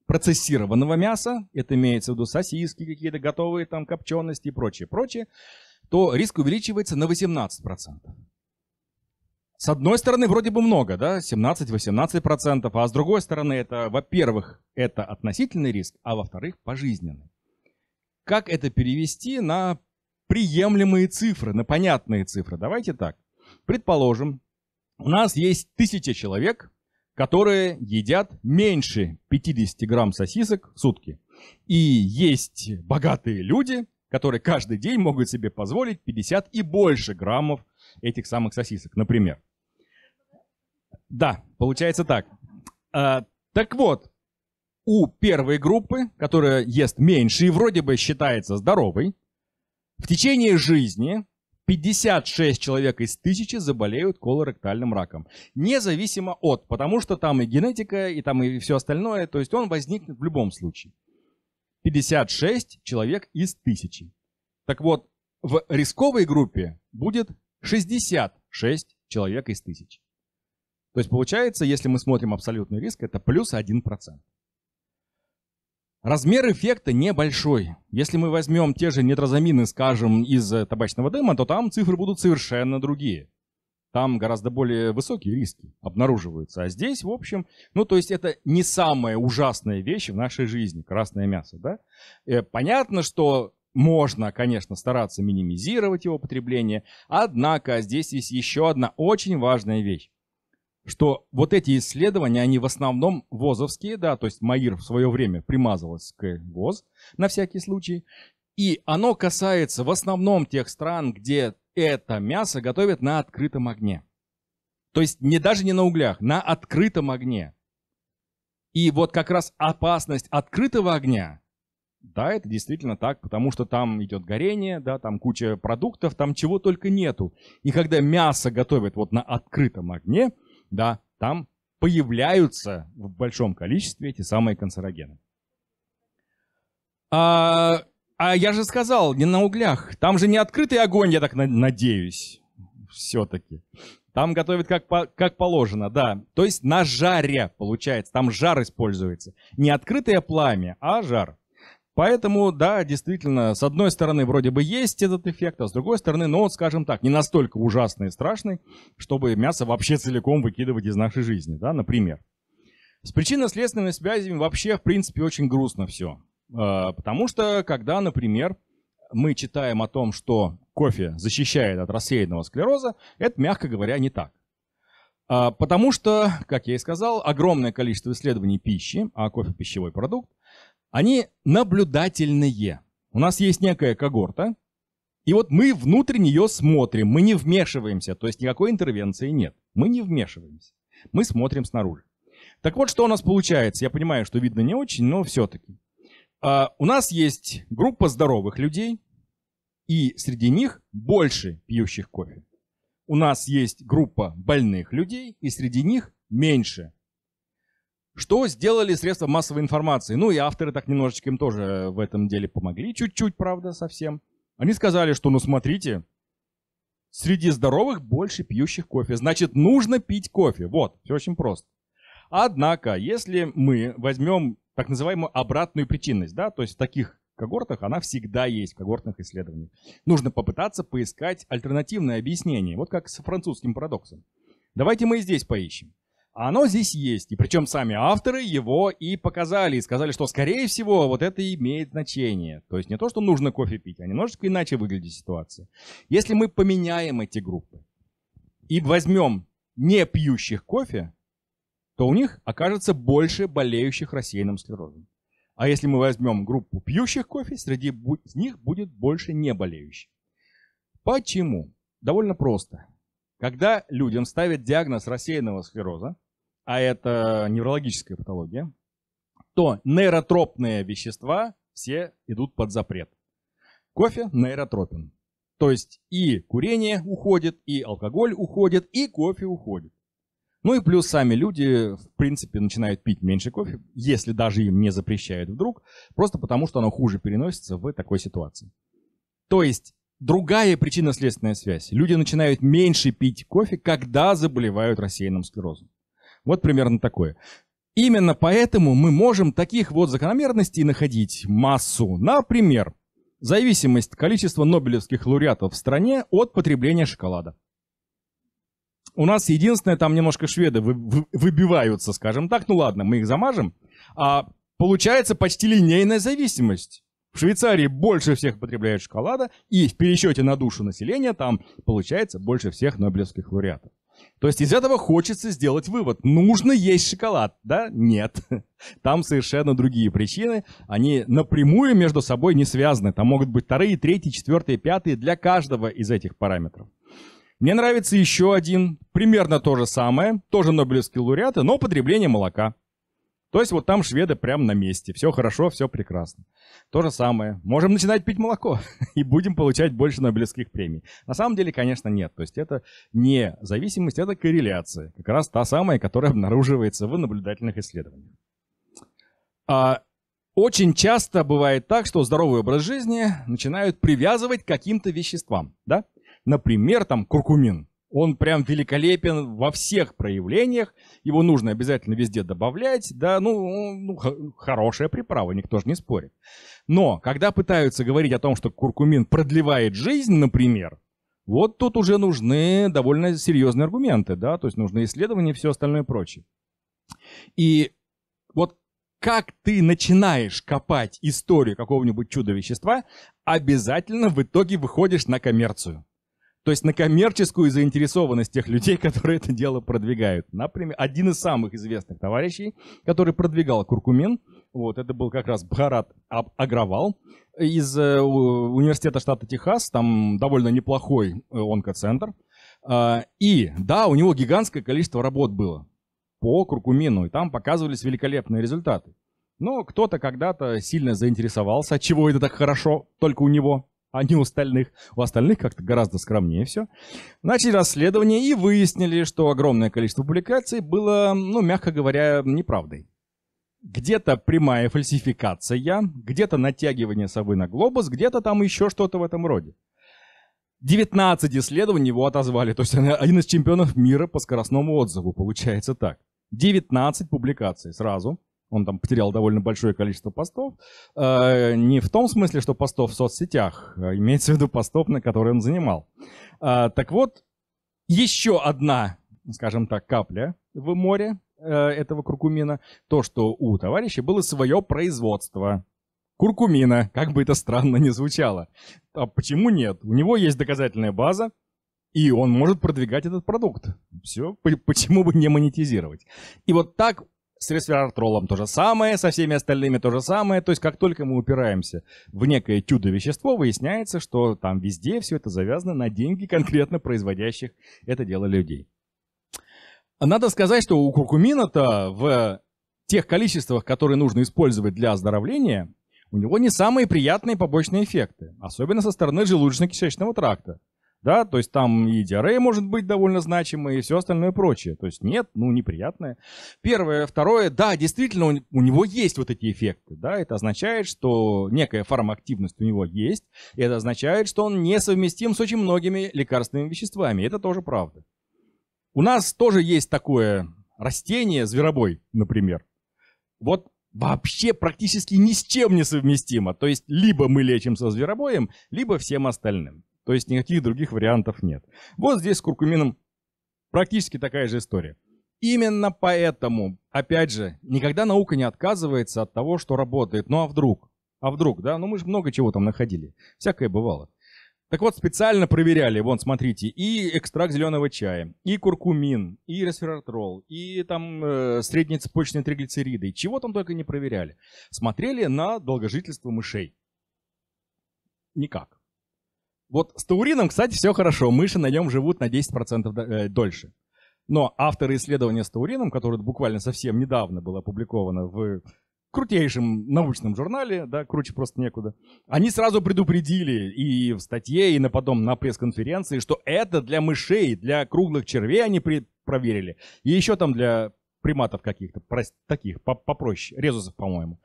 процессированного мяса, это имеется в виду сосиски какие-то готовые, там копчености и прочее, прочее, то риск увеличивается на 18%. С одной стороны, вроде бы много, да, 17-18%, а с другой стороны, это, во-первых, это относительный риск, а во-вторых, пожизненный. Как это перевести на приемлемые цифры, на понятные цифры? Давайте так. Предположим, у нас есть тысяча человек, которые едят меньше 50 грамм сосисок в сутки. И есть богатые люди, которые каждый день могут себе позволить 50 и больше граммов этих самых сосисок, например. Да, получается так. А, так вот, у первой группы, которая ест меньше и вроде бы считается здоровой, в течение жизни 56 человек из тысячи заболеют колоректальным раком. Независимо от, потому что там и генетика, и там и все остальное, то есть он возникнет в любом случае. 56 человек из тысячи. Так вот, в рисковой группе будет 66 человек из тысячи. То есть получается, если мы смотрим абсолютный риск, это плюс 1%. Размер эффекта небольшой. Если мы возьмем те же нитрозамины, скажем, из э, табачного дыма, то там цифры будут совершенно другие. Там гораздо более высокие риски обнаруживаются. А здесь, в общем, ну то есть это не самая ужасная вещь в нашей жизни, красное мясо, да? Э, понятно, что можно, конечно, стараться минимизировать его потребление, однако здесь есть еще одна очень важная вещь что вот эти исследования, они в основном ВОЗовские, да, то есть МАИР в свое время примазывалась к ВОЗ на всякий случай, и оно касается в основном тех стран, где это мясо готовят на открытом огне. То есть не, даже не на углях, на открытом огне. И вот как раз опасность открытого огня, да, это действительно так, потому что там идет горение, да, там куча продуктов, там чего только нету. И когда мясо готовят вот на открытом огне – да, там появляются в большом количестве эти самые канцерогены. А, а я же сказал, не на углях. Там же не открытый огонь, я так на- надеюсь, все-таки. Там готовят как, по- как положено, да. То есть на жаре, получается. Там жар используется. Не открытое пламя, а жар. Поэтому, да, действительно, с одной стороны вроде бы есть этот эффект, а с другой стороны, ну, скажем так, не настолько ужасный и страшный, чтобы мясо вообще целиком выкидывать из нашей жизни, да, например. С причинно-следственными связями вообще, в принципе, очень грустно все. А, потому что, когда, например, мы читаем о том, что кофе защищает от рассеянного склероза, это, мягко говоря, не так. А, потому что, как я и сказал, огромное количество исследований пищи, а кофе – пищевой продукт, они наблюдательные. У нас есть некая когорта, и вот мы внутрь нее смотрим, мы не вмешиваемся, то есть никакой интервенции нет. Мы не вмешиваемся, мы смотрим снаружи. Так вот, что у нас получается. Я понимаю, что видно не очень, но все-таки. А, у нас есть группа здоровых людей, и среди них больше пьющих кофе. У нас есть группа больных людей, и среди них меньше что сделали средства массовой информации? Ну и авторы так немножечко им тоже э, в этом деле помогли, чуть-чуть, правда, совсем. Они сказали, что ну смотрите, среди здоровых больше пьющих кофе. Значит, нужно пить кофе. Вот, все очень просто. Однако, если мы возьмем так называемую обратную причинность, да, то есть в таких когортах она всегда есть, в когортных исследованиях, нужно попытаться поискать альтернативное объяснение. Вот как с французским парадоксом. Давайте мы и здесь поищем. А оно здесь есть, и причем сами авторы его и показали, и сказали, что, скорее всего, вот это имеет значение. То есть не то, что нужно кофе пить, а немножечко иначе выглядит ситуация. Если мы поменяем эти группы и возьмем не пьющих кофе, то у них окажется больше болеющих рассеянным склерозом. А если мы возьмем группу пьющих кофе, среди них будет больше не болеющих. Почему? Довольно просто. Когда людям ставят диагноз рассеянного склероза, а это неврологическая патология, то нейротропные вещества все идут под запрет. Кофе нейротропен. То есть и курение уходит, и алкоголь уходит, и кофе уходит. Ну и плюс сами люди, в принципе, начинают пить меньше кофе, если даже им не запрещают вдруг, просто потому что оно хуже переносится в такой ситуации. То есть другая причинно-следственная связь. Люди начинают меньше пить кофе, когда заболевают рассеянным склерозом. Вот примерно такое. Именно поэтому мы можем таких вот закономерностей находить массу. Например, зависимость количества нобелевских лауреатов в стране от потребления шоколада. У нас единственное, там немножко шведы выбиваются, скажем так. Ну ладно, мы их замажем. А получается почти линейная зависимость. В Швейцарии больше всех потребляют шоколада, и в пересчете на душу населения там получается больше всех нобелевских лауреатов. То есть из этого хочется сделать вывод. Нужно есть шоколад, да? Нет. Там совершенно другие причины. Они напрямую между собой не связаны. Там могут быть вторые, третьи, четвертые, пятые для каждого из этих параметров. Мне нравится еще один, примерно то же самое, тоже Нобелевские лауреаты, но потребление молока. То есть вот там шведы прям на месте. Все хорошо, все прекрасно. То же самое. Можем начинать пить молоко и будем получать больше нобелевских премий. На самом деле, конечно, нет. То есть это не зависимость, это корреляция. Как раз та самая, которая обнаруживается в наблюдательных исследованиях. А очень часто бывает так, что здоровый образ жизни начинают привязывать к каким-то веществам. Да? Например, там куркумин. Он прям великолепен во всех проявлениях. Его нужно обязательно везде добавлять. Да, ну, ну хорошая приправа, никто же не спорит. Но когда пытаются говорить о том, что куркумин продлевает жизнь, например, вот тут уже нужны довольно серьезные аргументы, да, то есть нужны исследования и все остальное прочее. И вот как ты начинаешь копать историю какого-нибудь чуда вещества, обязательно в итоге выходишь на коммерцию. То есть на коммерческую заинтересованность тех людей, которые это дело продвигают. Например, один из самых известных товарищей, который продвигал куркумин, вот, это был как раз Бхарат Агравал из э, университета штата Техас, там довольно неплохой э, онкоцентр. А, и да, у него гигантское количество работ было по куркумину, и там показывались великолепные результаты. Но кто-то когда-то сильно заинтересовался, чего это так хорошо только у него, а не у остальных. У остальных как-то гораздо скромнее все. Начали расследование и выяснили, что огромное количество публикаций было, ну, мягко говоря, неправдой. Где-то прямая фальсификация, где-то натягивание совы на глобус, где-то там еще что-то в этом роде. 19 исследований его отозвали, то есть один из чемпионов мира по скоростному отзыву, получается так. 19 публикаций сразу – он там потерял довольно большое количество постов. Э, не в том смысле, что постов в соцсетях, а имеется в виду постов, на которые он занимал. Э, так вот, еще одна, скажем так, капля в море э, этого куркумина, то, что у товарища было свое производство куркумина, как бы это странно ни звучало. А почему нет? У него есть доказательная база, и он может продвигать этот продукт. Все, почему бы не монетизировать? И вот так с ресвератролом то же самое, со всеми остальными то же самое. То есть как только мы упираемся в некое чудо-вещество, выясняется, что там везде все это завязано на деньги конкретно производящих это дело людей. Надо сказать, что у куркумина-то в тех количествах, которые нужно использовать для оздоровления, у него не самые приятные побочные эффекты, особенно со стороны желудочно-кишечного тракта да, то есть там и диарея может быть довольно значимая, и все остальное прочее. То есть нет, ну, неприятное. Первое. Второе, да, действительно, у, него есть вот эти эффекты, да, это означает, что некая фармактивность у него есть, и это означает, что он несовместим с очень многими лекарственными веществами, это тоже правда. У нас тоже есть такое растение, зверобой, например. Вот вообще практически ни с чем не совместимо. То есть либо мы лечим со зверобоем, либо всем остальным. То есть никаких других вариантов нет. Вот здесь с куркумином практически такая же история. Именно поэтому, опять же, никогда наука не отказывается от того, что работает. Ну а вдруг? А вдруг, да? Ну мы же много чего там находили. Всякое бывало. Так вот, специально проверяли, вот смотрите, и экстракт зеленого чая, и куркумин, и ресвератрол, и там э, среднецепочные триглицериды, чего там только не проверяли. Смотрели на долгожительство мышей. Никак. Вот с таурином, кстати, все хорошо. Мыши на нем живут на 10% э, дольше. Но авторы исследования с таурином, которое буквально совсем недавно было опубликовано в крутейшем научном журнале, да, круче просто некуда, они сразу предупредили и в статье, и на потом на пресс-конференции, что это для мышей, для круглых червей они проверили. И еще там для приматов каких-то, таких, попроще, резусов, по-моему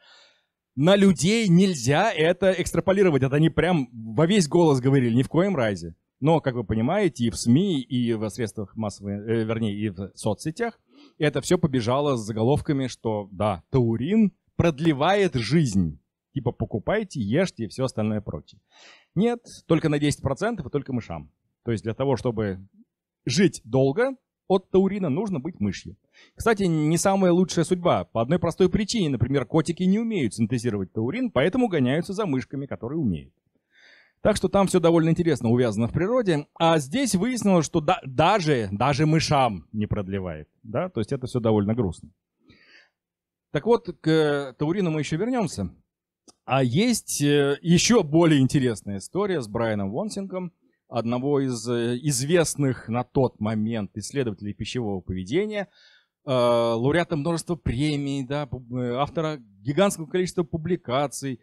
на людей нельзя это экстраполировать. Это они прям во весь голос говорили, ни в коем разе. Но, как вы понимаете, и в СМИ, и в средствах массовой, э, вернее, и в соцсетях это все побежало с заголовками, что да, таурин продлевает жизнь. Типа покупайте, ешьте и все остальное прочее. Нет, только на 10% и только мышам. То есть для того, чтобы жить долго, от таурина нужно быть мышью. Кстати, не самая лучшая судьба. По одной простой причине, например, котики не умеют синтезировать таурин, поэтому гоняются за мышками, которые умеют. Так что там все довольно интересно увязано в природе. А здесь выяснилось, что да, даже, даже мышам не продлевает. Да? То есть это все довольно грустно. Так вот, к таурину мы еще вернемся. А есть э, еще более интересная история с Брайаном Вонсингом – одного из э, известных на тот момент исследователей пищевого поведения, э, лауреата множества премий, да, э, автора гигантского количества публикаций.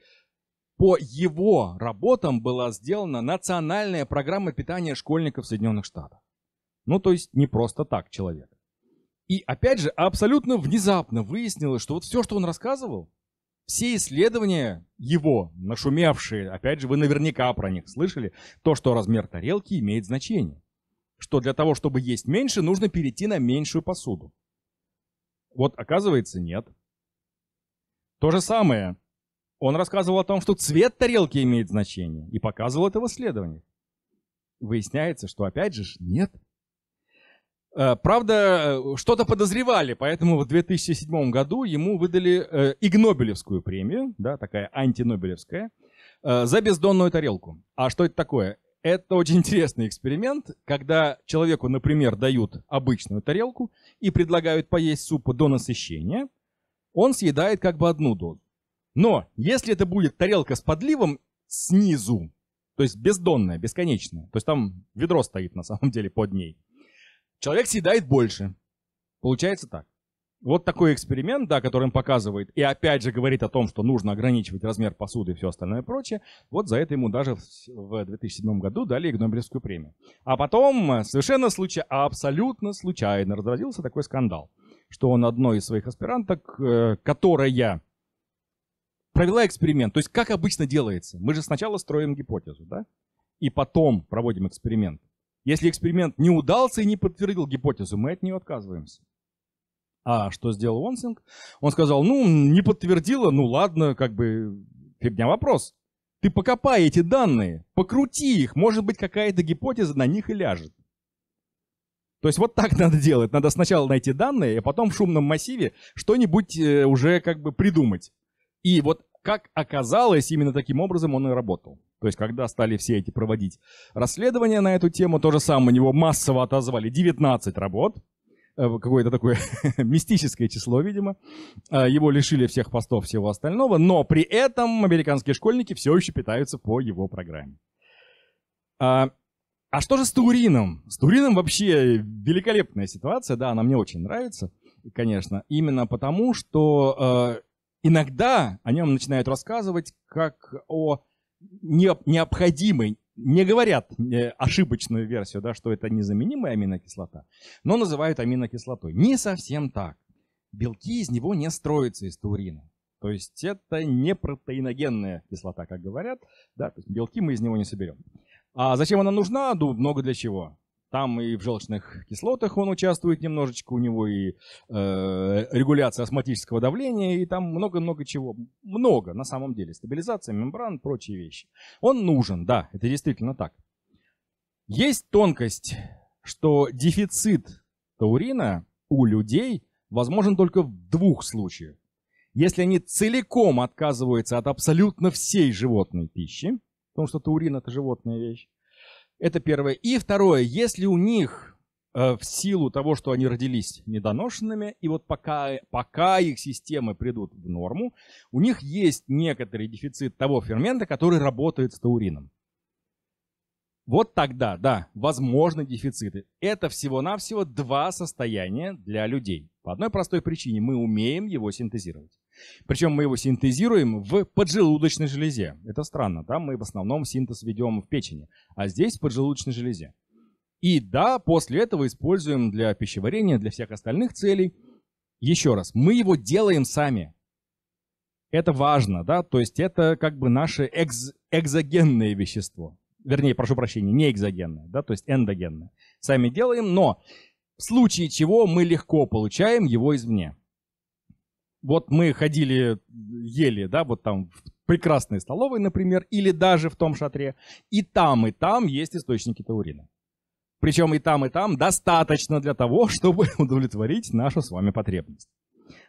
По его работам была сделана национальная программа питания школьников Соединенных Штатов. Ну, то есть не просто так человек. И опять же, абсолютно внезапно выяснилось, что вот все, что он рассказывал, все исследования его, нашумевшие, опять же, вы наверняка про них слышали, то, что размер тарелки имеет значение. Что для того, чтобы есть меньше, нужно перейти на меньшую посуду. Вот оказывается, нет. То же самое. Он рассказывал о том, что цвет тарелки имеет значение, и показывал это в исследованиях. Выясняется, что опять же нет. Э, правда, э, что-то подозревали, поэтому в 2007 году ему выдали э, Игнобелевскую премию, да, такая антинобелевская, за бездонную тарелку. А что это такое? Это очень интересный эксперимент, когда человеку, например, дают обычную тарелку и предлагают поесть супа до насыщения, он съедает как бы одну дозу. Но если это будет тарелка с подливом снизу, то есть бездонная, бесконечная, то есть там ведро стоит на самом деле под ней – человек съедает больше. Получается так. Вот такой эксперимент, да, который им показывает, и опять же говорит о том, что нужно ограничивать размер посуды и все остальное прочее, вот за это ему даже в 2007 году дали Нобелевскую премию. А потом э, совершенно случайно, абсолютно случайно разразился такой скандал, что он одной из своих аспиранток, э, которая провела эксперимент, то есть как обычно делается, мы же сначала строим гипотезу, да, и потом проводим эксперимент. Если эксперимент не удался и не подтвердил гипотезу, мы от нее отказываемся. А что сделал Онсинг? Он сказал, ну, не подтвердила, ну ладно, как бы фигня вопрос. Ты покопай эти данные, покрути их, может быть, какая-то гипотеза на них и ляжет. То есть вот так надо делать. Надо сначала найти данные, а потом в шумном массиве что-нибудь э, уже как бы придумать. И вот как оказалось, именно таким образом он и работал. То есть, когда стали все эти проводить расследования на эту тему, то же самое, у него массово отозвали 19 работ, э, какое-то такое мистическое число, видимо. Э, его лишили всех постов, всего остального, но при этом американские школьники все еще питаются по его программе. А, а что же с Турином? С Турином вообще великолепная ситуация, да, она мне очень нравится, конечно, именно потому, что э, иногда о нем начинают рассказывать как о не, необходимый, не говорят э, ошибочную версию, да, что это незаменимая аминокислота, но называют аминокислотой. Не совсем так. Белки из него не строятся из таурина. То есть это не протеиногенная кислота, как говорят. Да? То есть белки мы из него не соберем. А зачем она нужна? Ну, много для чего. Там и в желчных кислотах он участвует немножечко, у него и э, регуляция астматического давления, и там много-много чего. Много, на самом деле. Стабилизация мембран, прочие вещи. Он нужен, да, это действительно так. Есть тонкость, что дефицит таурина у людей возможен только в двух случаях. Если они целиком отказываются от абсолютно всей животной пищи, потому что таурин – это животная вещь, это первое. И второе, если у них э, в силу того, что они родились недоношенными, и вот пока, пока их системы придут в норму, у них есть некоторый дефицит того фермента, который работает с таурином. Вот тогда, да, возможны дефициты. Это всего-навсего два состояния для людей. По одной простой причине мы умеем его синтезировать. Причем мы его синтезируем в поджелудочной железе. Это странно, да? Мы в основном синтез ведем в печени, а здесь в поджелудочной железе. И да, после этого используем для пищеварения, для всех остальных целей. Еще раз, мы его делаем сами. Это важно, да? То есть это как бы наше экз... экзогенное вещество. Вернее, прошу прощения, не экзогенное, да? То есть эндогенное. Сами делаем, но в случае чего мы легко получаем его извне вот мы ходили, ели, да, вот там в прекрасной столовой, например, или даже в том шатре, и там, и там есть источники таурина. Причем и там, и там достаточно для того, чтобы удовлетворить нашу с вами потребность.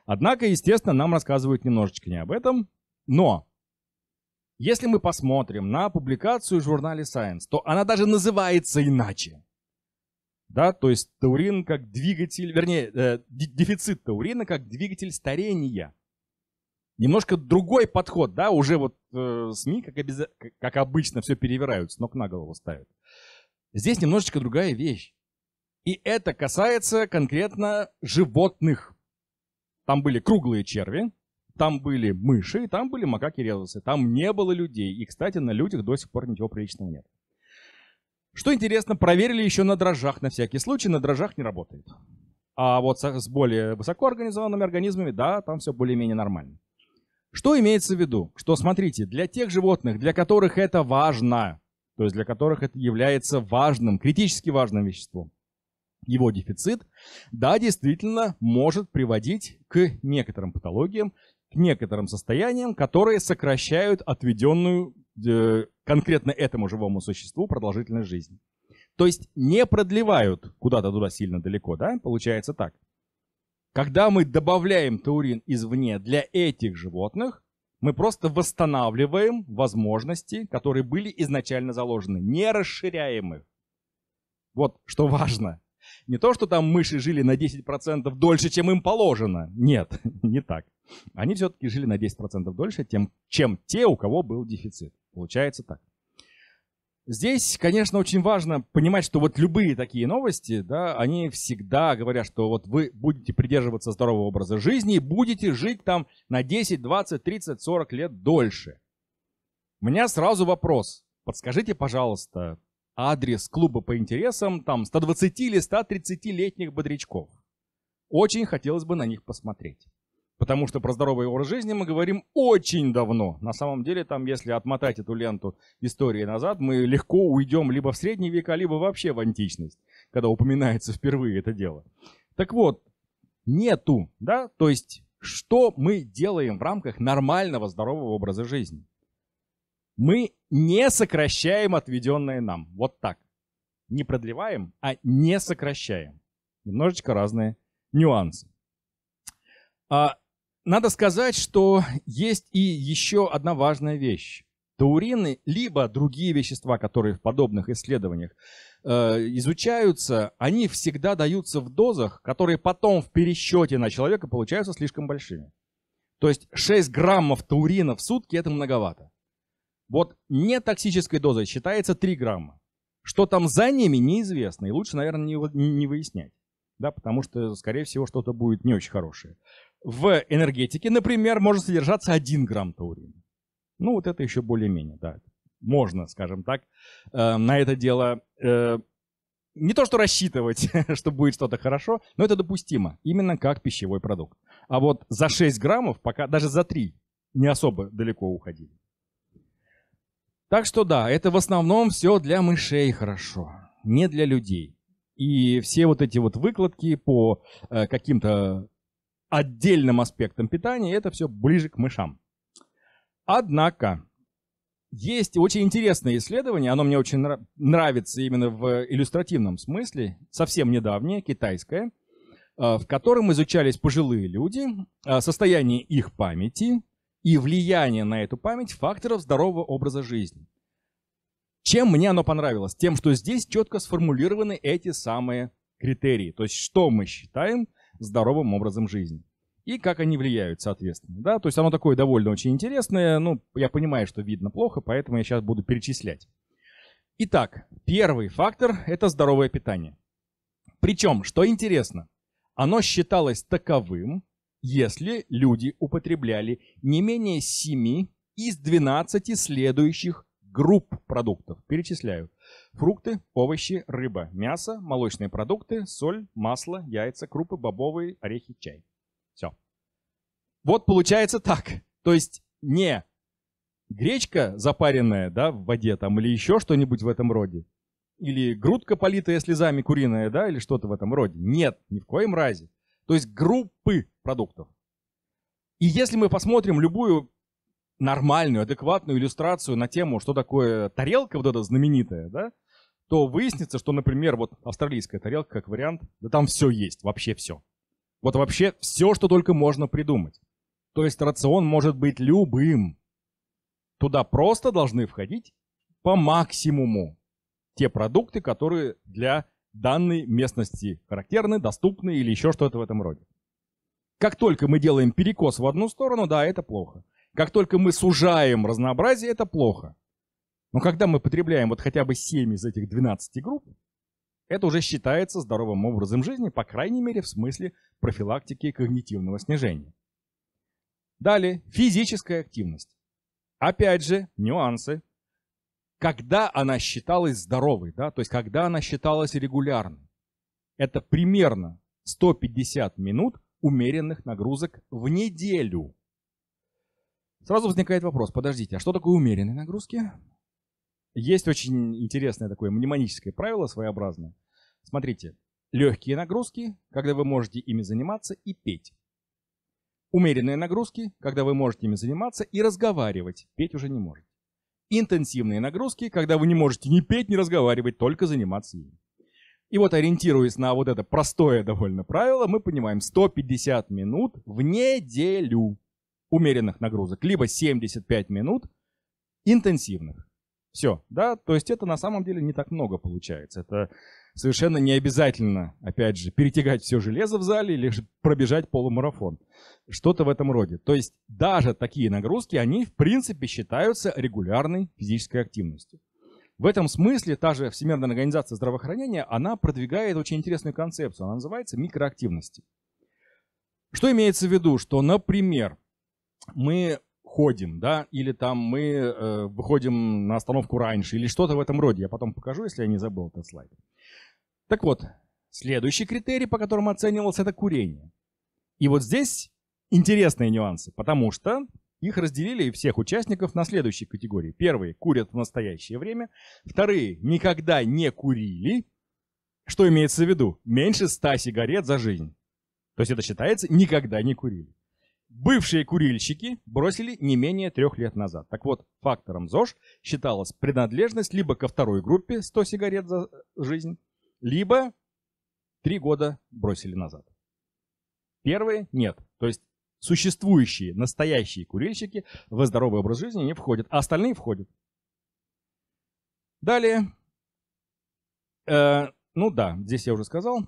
Однако, естественно, нам рассказывают немножечко не об этом, но если мы посмотрим на публикацию в журнале Science, то она даже называется иначе да, то есть таурин как двигатель, вернее, э, дефицит таурина как двигатель старения. Немножко другой подход, да, уже вот э, СМИ, как, обез... как обычно, все перевирают, с ног на голову ставят. Здесь немножечко другая вещь. И это касается конкретно животных. Там были круглые черви, там были мыши, там были макаки-резусы, там не было людей. И, кстати, на людях до сих пор ничего приличного нет. Что интересно, проверили еще на дрожжах на всякий случай, на дрожжах не работает. А вот с более высокоорганизованными организмами, да, там все более-менее нормально. Что имеется в виду? Что, смотрите, для тех животных, для которых это важно, то есть для которых это является важным, критически важным веществом, его дефицит, да, действительно может приводить к некоторым патологиям к некоторым состояниям, которые сокращают отведенную э, конкретно этому живому существу продолжительность жизни. То есть не продлевают куда-то туда сильно далеко, да? Получается так. Когда мы добавляем таурин извне для этих животных, мы просто восстанавливаем возможности, которые были изначально заложены, не расширяем их. Вот что важно. Не то, что там мыши жили на 10% дольше, чем им положено. Нет, не так они все-таки жили на 10% дольше, тем, чем те, у кого был дефицит. Получается так. Здесь, конечно, очень важно понимать, что вот любые такие новости, да, они всегда говорят, что вот вы будете придерживаться здорового образа жизни и будете жить там на 10, 20, 30, 40 лет дольше. У меня сразу вопрос. Подскажите, пожалуйста, адрес клуба по интересам там 120 или 130-летних бодрячков. Очень хотелось бы на них посмотреть. Потому что про здоровый образ жизни мы говорим очень давно. На самом деле, там, если отмотать эту ленту истории назад, мы легко уйдем либо в средние века, либо вообще в античность, когда упоминается впервые это дело. Так вот, нету, да, то есть, что мы делаем в рамках нормального здорового образа жизни? Мы не сокращаем отведенное нам. Вот так. Не продлеваем, а не сокращаем. Немножечко разные нюансы. А надо сказать, что есть и еще одна важная вещь. Таурины, либо другие вещества, которые в подобных исследованиях э, изучаются, они всегда даются в дозах, которые потом в пересчете на человека получаются слишком большими. То есть 6 граммов таурина в сутки – это многовато. Вот нетоксической дозой считается 3 грамма. Что там за ними, неизвестно. И лучше, наверное, не, не выяснять. Да, потому что, скорее всего, что-то будет не очень хорошее в энергетике, например, может содержаться 1 грамм таурина. Ну, вот это еще более-менее, да. Можно, скажем так, э, на это дело э, не то что рассчитывать, что будет что-то хорошо, но это допустимо, именно как пищевой продукт. А вот за 6 граммов, пока даже за 3, не особо далеко уходили. Так что да, это в основном все для мышей хорошо, не для людей. И все вот эти вот выкладки по э, каким-то отдельным аспектом питания, это все ближе к мышам. Однако, есть очень интересное исследование, оно мне очень нравится именно в иллюстративном смысле, совсем недавнее, китайское, э, в котором изучались пожилые люди, э, состояние их памяти и влияние на эту память факторов здорового образа жизни. Чем мне оно понравилось? Тем, что здесь четко сформулированы эти самые критерии. То есть, что мы считаем здоровым образом жизни. И как они влияют, соответственно. Да? То есть оно такое довольно очень интересное. Ну, я понимаю, что видно плохо, поэтому я сейчас буду перечислять. Итак, первый фактор – это здоровое питание. Причем, что интересно, оно считалось таковым, если люди употребляли не менее 7 из 12 следующих групп продуктов. Перечисляю. Фрукты, овощи, рыба, мясо, молочные продукты, соль, масло, яйца, крупы, бобовые, орехи, чай. Все. Вот получается так. То есть не гречка запаренная, да, в воде там, или еще что-нибудь в этом роде. Или грудка, политая слезами куриная, да, или что-то в этом роде. Нет, ни в коем разе. То есть группы продуктов. И если мы посмотрим любую нормальную, адекватную иллюстрацию на тему, что такое тарелка вот эта знаменитая, да, то выяснится, что, например, вот австралийская тарелка как вариант, да там все есть, вообще все. Вот вообще все, что только можно придумать. То есть рацион может быть любым. Туда просто должны входить по максимуму те продукты, которые для данной местности характерны, доступны или еще что-то в этом роде. Как только мы делаем перекос в одну сторону, да, это плохо. Как только мы сужаем разнообразие, это плохо. Но когда мы потребляем вот хотя бы 7 из этих 12 групп, это уже считается здоровым образом жизни, по крайней мере, в смысле профилактики когнитивного снижения. Далее, физическая активность. Опять же, нюансы. Когда она считалась здоровой, да, то есть когда она считалась регулярной, это примерно 150 минут умеренных нагрузок в неделю. Сразу возникает вопрос, подождите, а что такое умеренные нагрузки? Есть очень интересное такое мнемоническое правило, своеобразное. Смотрите, легкие нагрузки, когда вы можете ими заниматься и петь. Умеренные нагрузки, когда вы можете ими заниматься и разговаривать, петь уже не можете. Интенсивные нагрузки, когда вы не можете ни петь, ни разговаривать, только заниматься ими. И вот ориентируясь на вот это простое довольно правило, мы понимаем 150 минут в неделю умеренных нагрузок, либо 75 минут интенсивных. Все, да, то есть это на самом деле не так много получается. Это совершенно не обязательно, опять же, перетягать все железо в зале или же пробежать полумарафон. Что-то в этом роде. То есть даже такие нагрузки, они в принципе считаются регулярной физической активностью. В этом смысле та же Всемирная организация здравоохранения, она продвигает очень интересную концепцию. Она называется микроактивности. Что имеется в виду? Что, например, мы ходим, да, или там мы э, выходим на остановку раньше, или что-то в этом роде. Я потом покажу, если я не забыл этот слайд. Так вот, следующий критерий, по которому оценивалось, это курение. И вот здесь интересные нюансы, потому что их разделили всех участников на следующие категории. Первые курят в настоящее время, вторые никогда не курили. Что имеется в виду? Меньше 100 сигарет за жизнь. То есть это считается никогда не курили бывшие курильщики бросили не менее трех лет назад. Так вот, фактором ЗОЖ считалась принадлежность либо ко второй группе 100 сигарет за жизнь, либо три года бросили назад. Первые – нет. То есть существующие, настоящие курильщики в здоровый образ жизни не входят, а остальные входят. Далее. Э, ну да, здесь я уже сказал.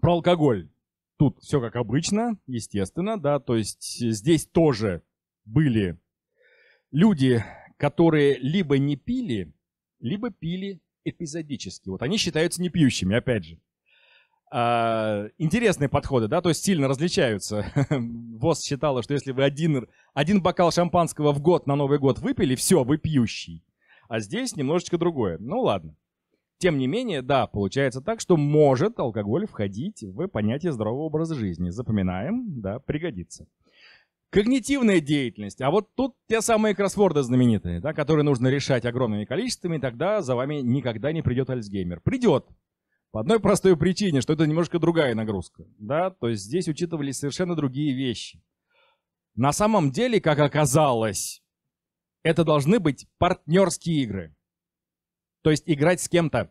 Про алкоголь. Тут все как обычно, естественно, да, то есть здесь тоже были люди, которые либо не пили, либо пили эпизодически. Вот они считаются непьющими, опять же. А, интересные подходы, да, то есть сильно различаются. ВОЗ считала, что если вы один, один бокал шампанского в год на Новый год выпили, все, вы пьющий. А здесь немножечко другое. Ну ладно. Тем не менее, да, получается так, что может алкоголь входить в понятие здорового образа жизни. Запоминаем, да, пригодится. Когнитивная деятельность. А вот тут те самые кроссворды знаменитые, да, которые нужно решать огромными количествами, тогда за вами никогда не придет Альцгеймер. Придет. По одной простой причине, что это немножко другая нагрузка. Да? То есть здесь учитывались совершенно другие вещи. На самом деле, как оказалось, это должны быть партнерские игры. То есть играть с кем-то.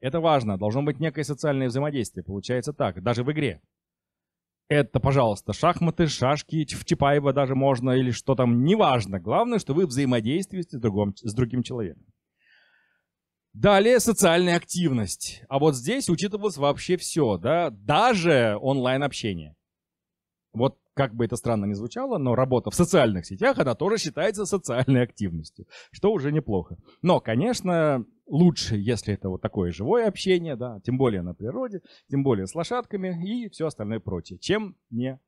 Это важно. Должно быть некое социальное взаимодействие. Получается так. Даже в игре. Это, пожалуйста, шахматы, шашки, в Чапаева даже можно, или что там, неважно. Главное, что вы взаимодействуете с, другом, с другим человеком. Далее социальная активность. А вот здесь учитывалось вообще все, да, даже онлайн-общение. Вот как бы это странно ни звучало, но работа в социальных сетях, она тоже считается социальной активностью, что уже неплохо. Но, конечно, лучше, если это вот такое живое общение, да, тем более на природе, тем более с лошадками и все остальное прочее, чем не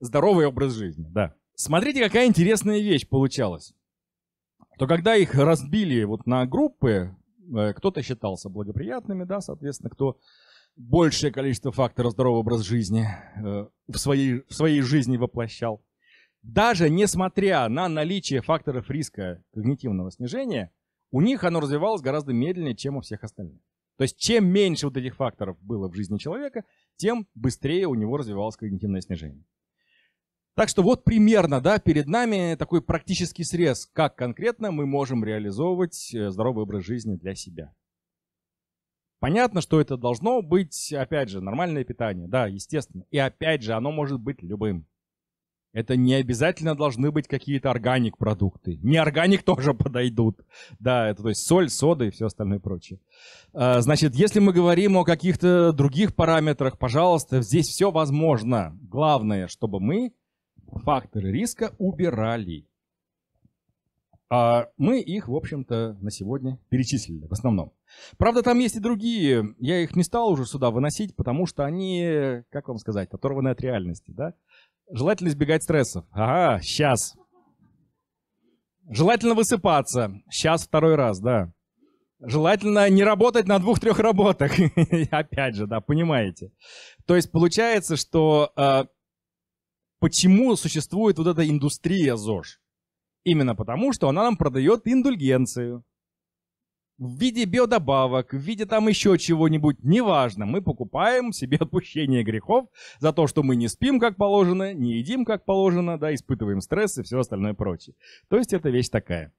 здоровый образ жизни, да. Смотрите, какая интересная вещь получалась. То когда их разбили вот на группы, э, кто-то считался благоприятными, да, соответственно, кто большее количество факторов здорового образа жизни э, в своей, в своей жизни воплощал. Даже несмотря на наличие факторов риска когнитивного снижения, у них оно развивалось гораздо медленнее, чем у всех остальных. То есть чем меньше вот этих факторов было в жизни человека, тем быстрее у него развивалось когнитивное снижение. Так что вот примерно да, перед нами такой практический срез, как конкретно мы можем реализовывать э, здоровый образ жизни для себя. Понятно, что это должно быть, опять же, нормальное питание, да, естественно. И опять же, оно может быть любым. Это не обязательно должны быть какие-то органик продукты. Не органик тоже подойдут. Да, это то есть соль, сода и все остальное прочее. А, значит, если мы говорим о каких-то других параметрах, пожалуйста, здесь все возможно. Главное, чтобы мы факторы риска убирали. А, мы их, в общем-то, на сегодня перечислили в основном. Правда, там есть и другие. Я их не стал уже сюда выносить, потому что они, как вам сказать, оторваны от реальности, да? Желательно избегать стрессов. Ага, сейчас. Желательно высыпаться. Сейчас второй раз, да. Желательно не работать на двух-трех работах. Опять же, да, понимаете. То есть получается, что а, почему существует вот эта индустрия ЗОЖ? Именно потому, что она нам продает индульгенцию. В виде биодобавок, в виде там еще чего-нибудь, неважно, мы покупаем себе отпущение грехов за то, что мы не спим как положено, не едим как положено, да, испытываем стресс и все остальное прочее. То есть это вещь такая.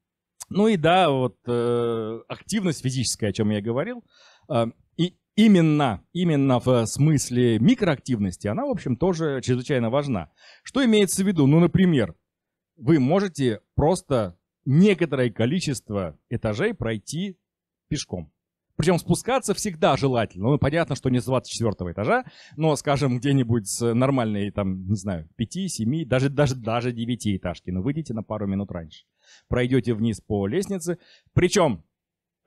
Ну и да, вот э, активность физическая, о чем я говорил, э, и именно, именно в смысле микроактивности, она, в общем, тоже чрезвычайно важна. Что имеется в виду? Ну, например, вы можете просто некоторое количество этажей пройти пешком. Причем спускаться всегда желательно. Ну, понятно, что не с 24 этажа, но, скажем, где-нибудь с нормальной, там, не знаю, 5, 7, даже, даже, даже 9 этажки. Но выйдите на пару минут раньше. Пройдете вниз по лестнице. Причем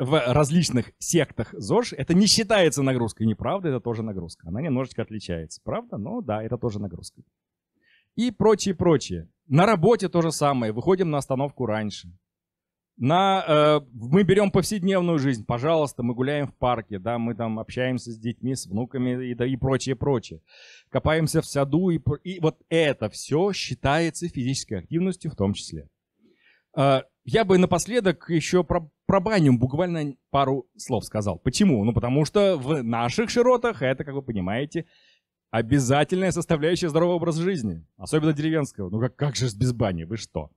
в различных сектах ЗОЖ это не считается нагрузкой. Неправда, это тоже нагрузка. Она немножечко отличается. Правда? Но ну да, это тоже нагрузка и прочее, прочее. На работе то же самое, выходим на остановку раньше. На, э, мы берем повседневную жизнь, пожалуйста, мы гуляем в парке, да, мы там общаемся с детьми, с внуками и, да, и прочее, прочее. Копаемся в саду, и, и вот это все считается физической активностью в том числе. Э, я бы напоследок еще про, про баню буквально пару слов сказал. Почему? Ну, потому что в наших широтах, это, как вы понимаете, обязательная составляющая здорового образа жизни, особенно деревенского. Ну как, как же без бани, вы что?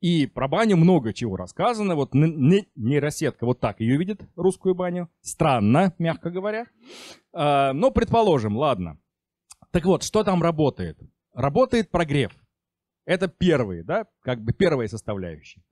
И про баню много чего рассказано. Вот нейросетка вот так ее видит, русскую баню. Странно, мягко говоря. А, но предположим, ладно. Так вот, что там работает? Работает прогрев. Это первые, да, как бы первые составляющие.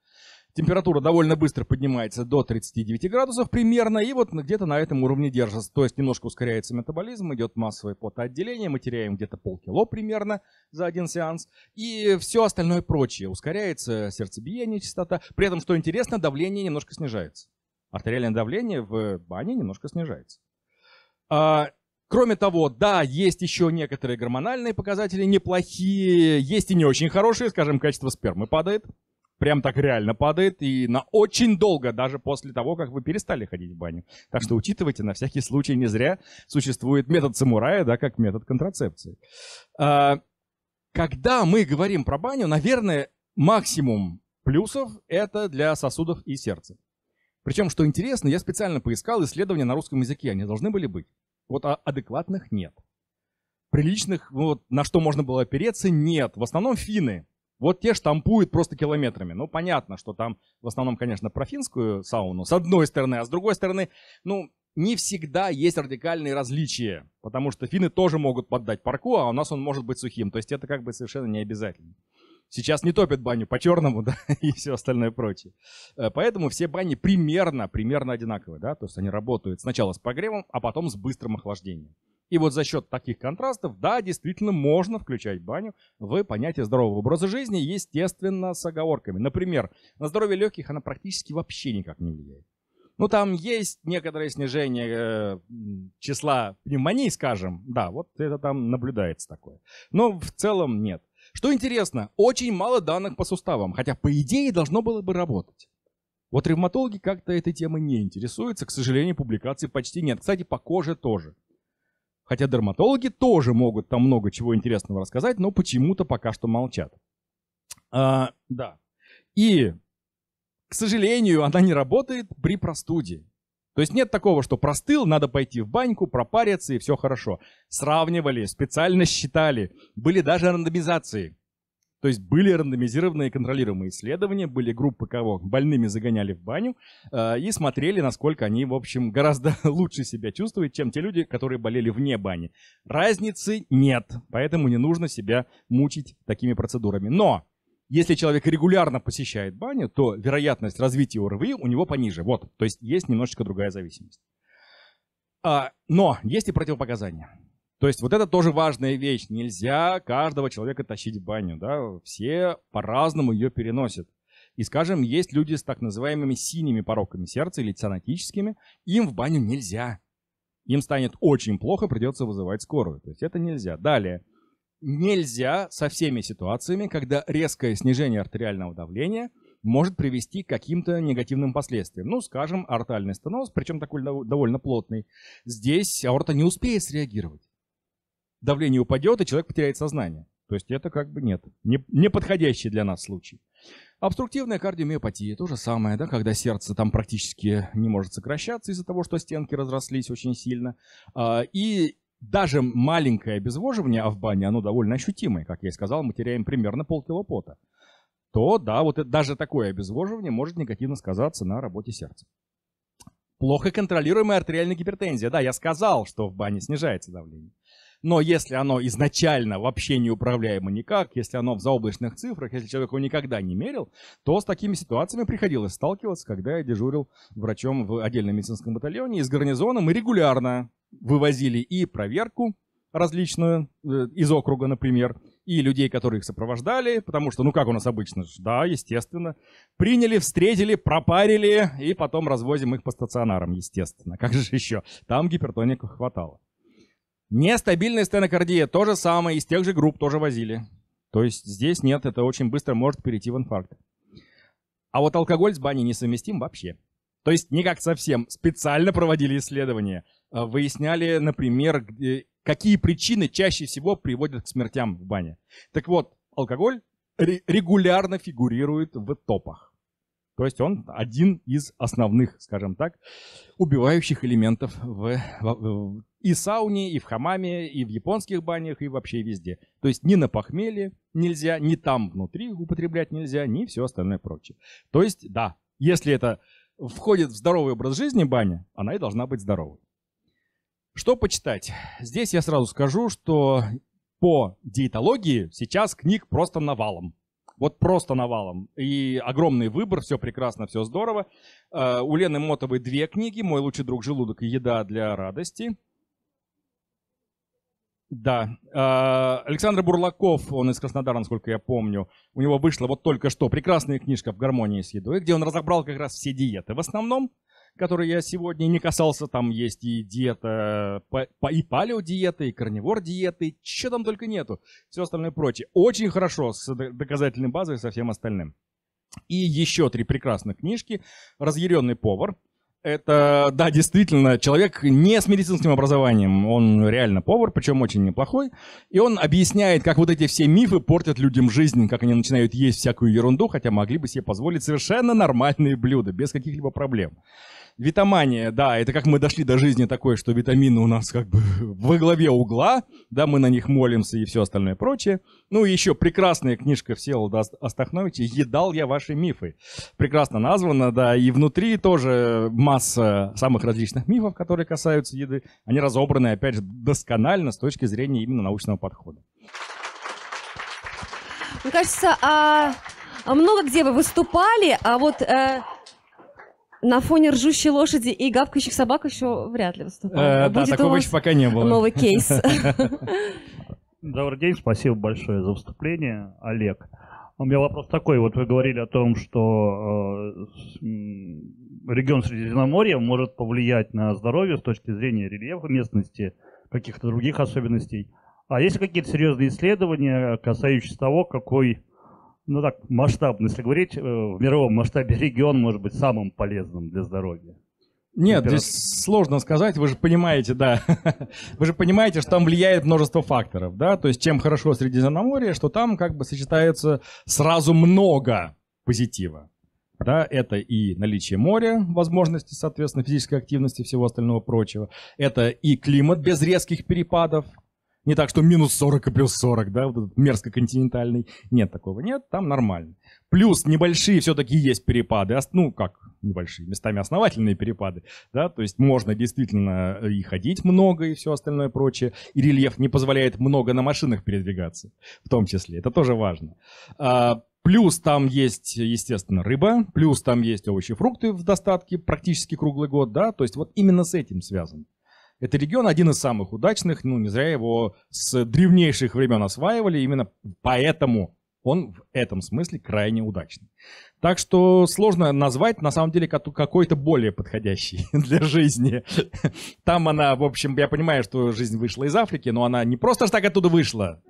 Температура довольно быстро поднимается до 39 градусов примерно, и вот где-то на этом уровне держится. То есть немножко ускоряется метаболизм, идет массовое потоотделение, мы теряем где-то полкило примерно за один сеанс. И все остальное прочее. Ускоряется сердцебиение, частота. При этом, что интересно, давление немножко снижается. Артериальное давление в бане немножко снижается. А, кроме того, да, есть еще некоторые гормональные показатели неплохие, есть и не очень хорошие, скажем, качество спермы падает, прям так реально падает и на очень долго, даже после того, как вы перестали ходить в баню. Так что учитывайте, на всякий случай не зря существует метод самурая, да, как метод контрацепции. А, когда мы говорим про баню, наверное, максимум плюсов это для сосудов и сердца. Причем, что интересно, я специально поискал исследования на русском языке, они должны были быть. Вот а адекватных нет. Приличных, ну вот, на что можно было опереться, нет. В основном финны вот те штампуют просто километрами. Ну, понятно, что там в основном, конечно, про финскую сауну, с одной стороны, а с другой стороны, ну, не всегда есть радикальные различия, потому что финны тоже могут поддать парку, а у нас он может быть сухим. То есть это как бы совершенно не обязательно. Сейчас не топят баню по-черному, да, и все остальное прочее. Э, поэтому все бани примерно, примерно одинаковые, да, то есть они работают сначала с прогревом, а потом с быстрым охлаждением. И вот за счет таких контрастов, да, действительно можно включать баню в понятие здорового образа жизни, естественно, с оговорками. Например, на здоровье легких она практически вообще никак не влияет. Ну, там есть некоторое снижение э, числа пневмоний, скажем. Да, вот это там наблюдается такое. Но в целом нет. Что интересно, очень мало данных по суставам, хотя, по идее, должно было бы работать. Вот ревматологи как-то этой темой не интересуются, к сожалению, публикаций почти нет. Кстати, по коже тоже. Хотя дерматологи тоже могут там много чего интересного рассказать, но почему-то пока что молчат. А, да. И, к сожалению, она не работает при простуде. То есть нет такого, что простыл, надо пойти в баньку, пропариться и все хорошо. Сравнивали, специально считали, были даже рандомизации. То есть были рандомизированные контролируемые исследования, были группы, кого больными загоняли в баню э, и смотрели, насколько они, в общем, гораздо лучше себя чувствуют, чем те люди, которые болели вне бани. Разницы нет, поэтому не нужно себя мучить такими процедурами. Но если человек регулярно посещает баню, то вероятность развития ОРВИ у него пониже. Вот, то есть есть немножечко другая зависимость. А, но есть и противопоказания. То есть вот это тоже важная вещь. Нельзя каждого человека тащить в баню. Да? Все по-разному ее переносят. И, скажем, есть люди с так называемыми синими пороками сердца или тянатическими. Им в баню нельзя. Им станет очень плохо, придется вызывать скорую. То есть это нельзя. Далее. Нельзя со всеми ситуациями, когда резкое снижение артериального давления может привести к каким-то негативным последствиям. Ну, скажем, артальный стеноз, причем такой довольно плотный. Здесь аорта не успеет среагировать давление упадет, и человек потеряет сознание. То есть это как бы нет, не, не подходящий для нас случай. Обструктивная кардиомиопатия, то же самое, да, когда сердце там практически не может сокращаться из-за того, что стенки разрослись очень сильно. А, и даже маленькое обезвоживание, а в бане оно довольно ощутимое, как я и сказал, мы теряем примерно полкило пота, то да, вот это, даже такое обезвоживание может негативно сказаться на работе сердца. Плохо контролируемая артериальная гипертензия. Да, я сказал, что в бане снижается давление. Но если оно изначально вообще не управляемо никак, если оно в заоблачных цифрах, если человек его никогда не мерил, то с такими ситуациями приходилось сталкиваться, когда я дежурил врачом в отдельном медицинском батальоне с гарнизоном и регулярно вывозили и проверку различную э, из округа, например, и людей, которые их сопровождали, потому что, ну как у нас обычно, да, естественно, приняли, встретили, пропарили, и потом развозим их по стационарам, естественно. Как же еще? Там гипертоников хватало. Нестабильная стенокардия, то же самое, из тех же групп тоже возили. То есть здесь нет, это очень быстро может перейти в инфаркт. А вот алкоголь с баней несовместим вообще. То есть никак совсем. Специально проводили исследования. А выясняли, например, какие причины чаще всего приводят к смертям в бане. Так вот, алкоголь регулярно фигурирует в топах. То есть он один из основных, скажем так, убивающих элементов в, в, в и сауне, и в хамаме, и в японских банях, и вообще везде. То есть ни на похмелье нельзя, ни там внутри употреблять нельзя, ни все остальное прочее. То есть, да, если это входит в здоровый образ жизни баня, она и должна быть здоровой. Что почитать? Здесь я сразу скажу, что по диетологии сейчас книг просто навалом. Вот просто навалом. И огромный выбор, все прекрасно, все здорово. Э, у Лены Мотовой две книги «Мой лучший друг желудок» и «Еда для радости». Да. Э, Александр Бурлаков, он из Краснодара, насколько я помню. У него вышла вот только что прекрасная книжка «В гармонии с едой», где он разобрал как раз все диеты в основном которые я сегодня не касался. Там есть и диета, и палеодиета, и корневор диеты чего там только нету. Все остальное прочее. Очень хорошо с доказательной базой и со всем остальным. И еще три прекрасных книжки. «Разъяренный повар», это, да, действительно, человек не с медицинским образованием, он реально повар, причем очень неплохой, и он объясняет, как вот эти все мифы портят людям жизнь, как они начинают есть всякую ерунду, хотя могли бы себе позволить совершенно нормальные блюда, без каких-либо проблем. Витамания, да, это как мы дошли до жизни такой, что витамины у нас как бы во главе угла, да, мы на них молимся и все остальное прочее. Ну и еще прекрасная книжка Всеволода Астахновича «Едал я ваши мифы». Прекрасно названа, да, и внутри тоже масса самых различных мифов, которые касаются еды. Они разобраны, опять же, досконально с точки зрения именно научного подхода. Мне кажется, а, а много где вы выступали, а вот... А на фоне ржущей лошади и гавкающих собак еще вряд ли выступал. Э, да, такого еще пока не было. Новый кейс. Добрый день, спасибо большое за выступление, Олег. У меня вопрос такой. Вот вы говорили о том, что э, регион Средиземноморья может повлиять на здоровье с точки зрения рельефа местности, каких-то других особенностей. А есть ли какие-то серьезные исследования, касающиеся того, какой ну так, масштабно, если говорить, э, в мировом масштабе регион может быть самым полезным для здоровья? Нет, здесь сложно сказать, вы же понимаете, да. вы же понимаете, что там влияет множество факторов, да. То есть, чем хорошо Средиземноморье, что там как бы сочетается сразу много позитива. Да, это и наличие моря, возможности, соответственно, физической активности и всего остального прочего. Это и климат без резких перепадов, не так, что минус 40 и плюс 40, да, вот этот мерзко-континентальный. Нет такого, нет, там нормально. Плюс небольшие все-таки есть перепады, ну как небольшие, местами основательные перепады, да, то есть можно действительно э, и ходить много и все остальное прочее, и рельеф не позволяет много на машинах передвигаться, в том числе, это тоже важно. А, плюс там есть, естественно, рыба, плюс там есть овощи и фрукты в достатке практически круглый год, да, то есть вот именно с этим связано. Это регион один из самых удачных, ну не зря его с древнейших времен осваивали, именно поэтому он в этом смысле крайне удачный. Так что сложно назвать, на самом деле, какой-то более подходящий для жизни. Там она, в общем, я понимаю, что жизнь вышла из Африки, но она не просто так оттуда вышла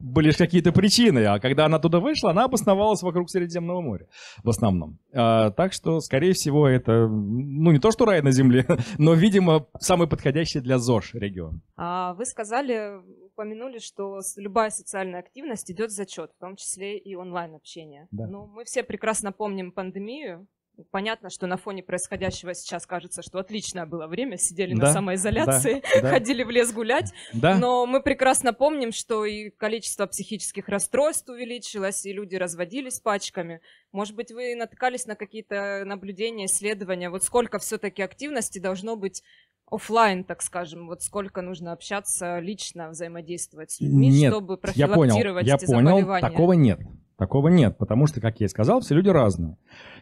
были же какие-то причины, а когда она туда вышла, она обосновалась вокруг Средиземного моря в основном. А, так что, скорее всего, это, ну, не то, что рай на земле, но, видимо, самый подходящий для ЗОЖ регион. А вы сказали, упомянули, что любая социальная активность идет в зачет, в том числе и онлайн-общение. Да. Ну, мы все прекрасно помним пандемию, понятно, что на фоне происходящего сейчас кажется, что отличное было время, сидели да, на самоизоляции, да, да. ходили в лес гулять, да. но мы прекрасно помним, что и количество психических расстройств увеличилось, и люди разводились пачками. Может быть, вы натыкались на какие-то наблюдения, исследования, вот сколько все-таки активности должно быть офлайн, так скажем, вот сколько нужно общаться лично, взаимодействовать с людьми, нет, чтобы профилактировать я понял, я понял, такого нет. Такого нет, потому что, как я и сказал, все люди разные.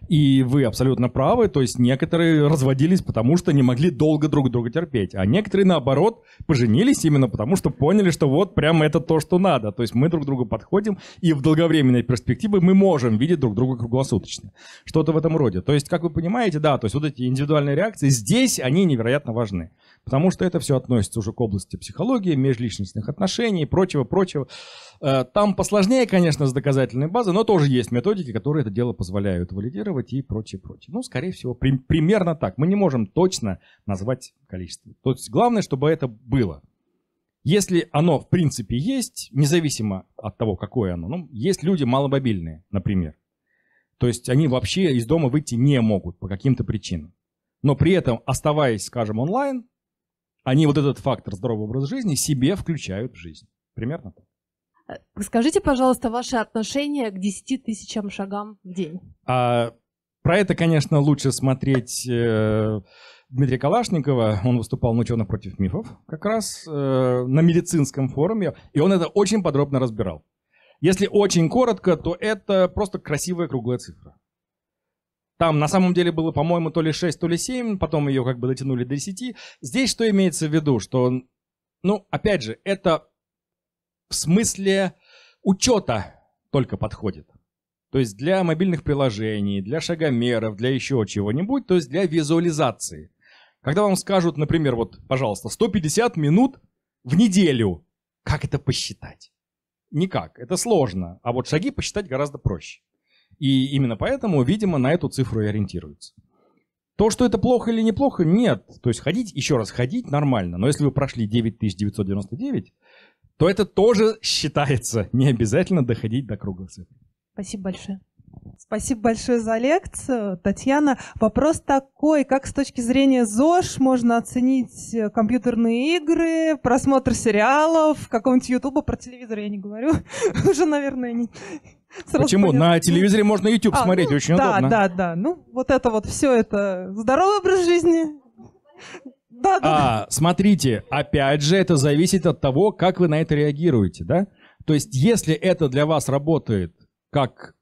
И вы абсолютно правы, то есть некоторые разводились, потому что не могли долго друг друга терпеть, а некоторые, наоборот, поженились именно потому, что поняли, что вот прямо это то, что надо. То есть мы друг другу подходим, и в долговременной перспективе мы можем видеть друг друга круглосуточно. Что-то в этом роде. То есть, как вы понимаете, да, то есть вот эти индивидуальные реакции здесь, они невероятно важны потому что это все относится уже к области психологии, межличностных отношений и прочего-прочего. Э, там посложнее, конечно, с доказательной базой, но тоже есть методики, которые это дело позволяют валидировать и прочее-прочее. Ну, скорее всего, при, примерно так. Мы не можем точно назвать количество. То есть главное, чтобы это было. Если оно, в принципе, есть, независимо от того, какое оно, ну, есть люди маломобильные, например. То есть они вообще из дома выйти не могут по каким-то причинам. Но при этом, оставаясь, скажем, онлайн, они вот этот фактор здорового образа жизни себе включают в жизнь. Примерно так. Э, скажите, пожалуйста, ваше отношение к 10 тысячам шагам в день. А, про это, конечно, лучше смотреть э, Дмитрия Калашникова. Он выступал на «Ученых против мифов» как раз э, на медицинском форуме, и он это очень подробно разбирал. Если очень коротко, то это просто красивая круглая цифра. Там на самом деле было, по-моему, то ли 6, то ли 7, потом ее как бы дотянули до 10. Здесь что имеется в виду? Что, ну, опять же, это в смысле учета только подходит. То есть для мобильных приложений, для шагомеров, для еще чего-нибудь, то есть для визуализации. Когда вам скажут, например, вот, пожалуйста, 150 минут в неделю, как это посчитать? Никак, это сложно, а вот шаги посчитать гораздо проще. И именно поэтому, видимо, на эту цифру и ориентируется. То, что это плохо или неплохо, нет. То есть ходить, еще раз, ходить нормально. Но если вы прошли 9999, то это тоже считается. Не обязательно доходить до круглых цифр. Спасибо большое. Спасибо большое за лекцию, Татьяна. Вопрос такой, как с точки зрения ЗОЖ можно оценить э, компьютерные игры, просмотр сериалов, какого-нибудь Ютуба, про телевизор я не говорю, уже, наверное, не... Почему? На телевизоре можно YouTube а, смотреть, ну очень удобно. Да, да, да. Ну, вот это вот все это здоровый образ жизни. Да, да, а, да. Смотрите, опять же, это зависит от того, как вы на это реагируете, да? То есть, если это для вас работает как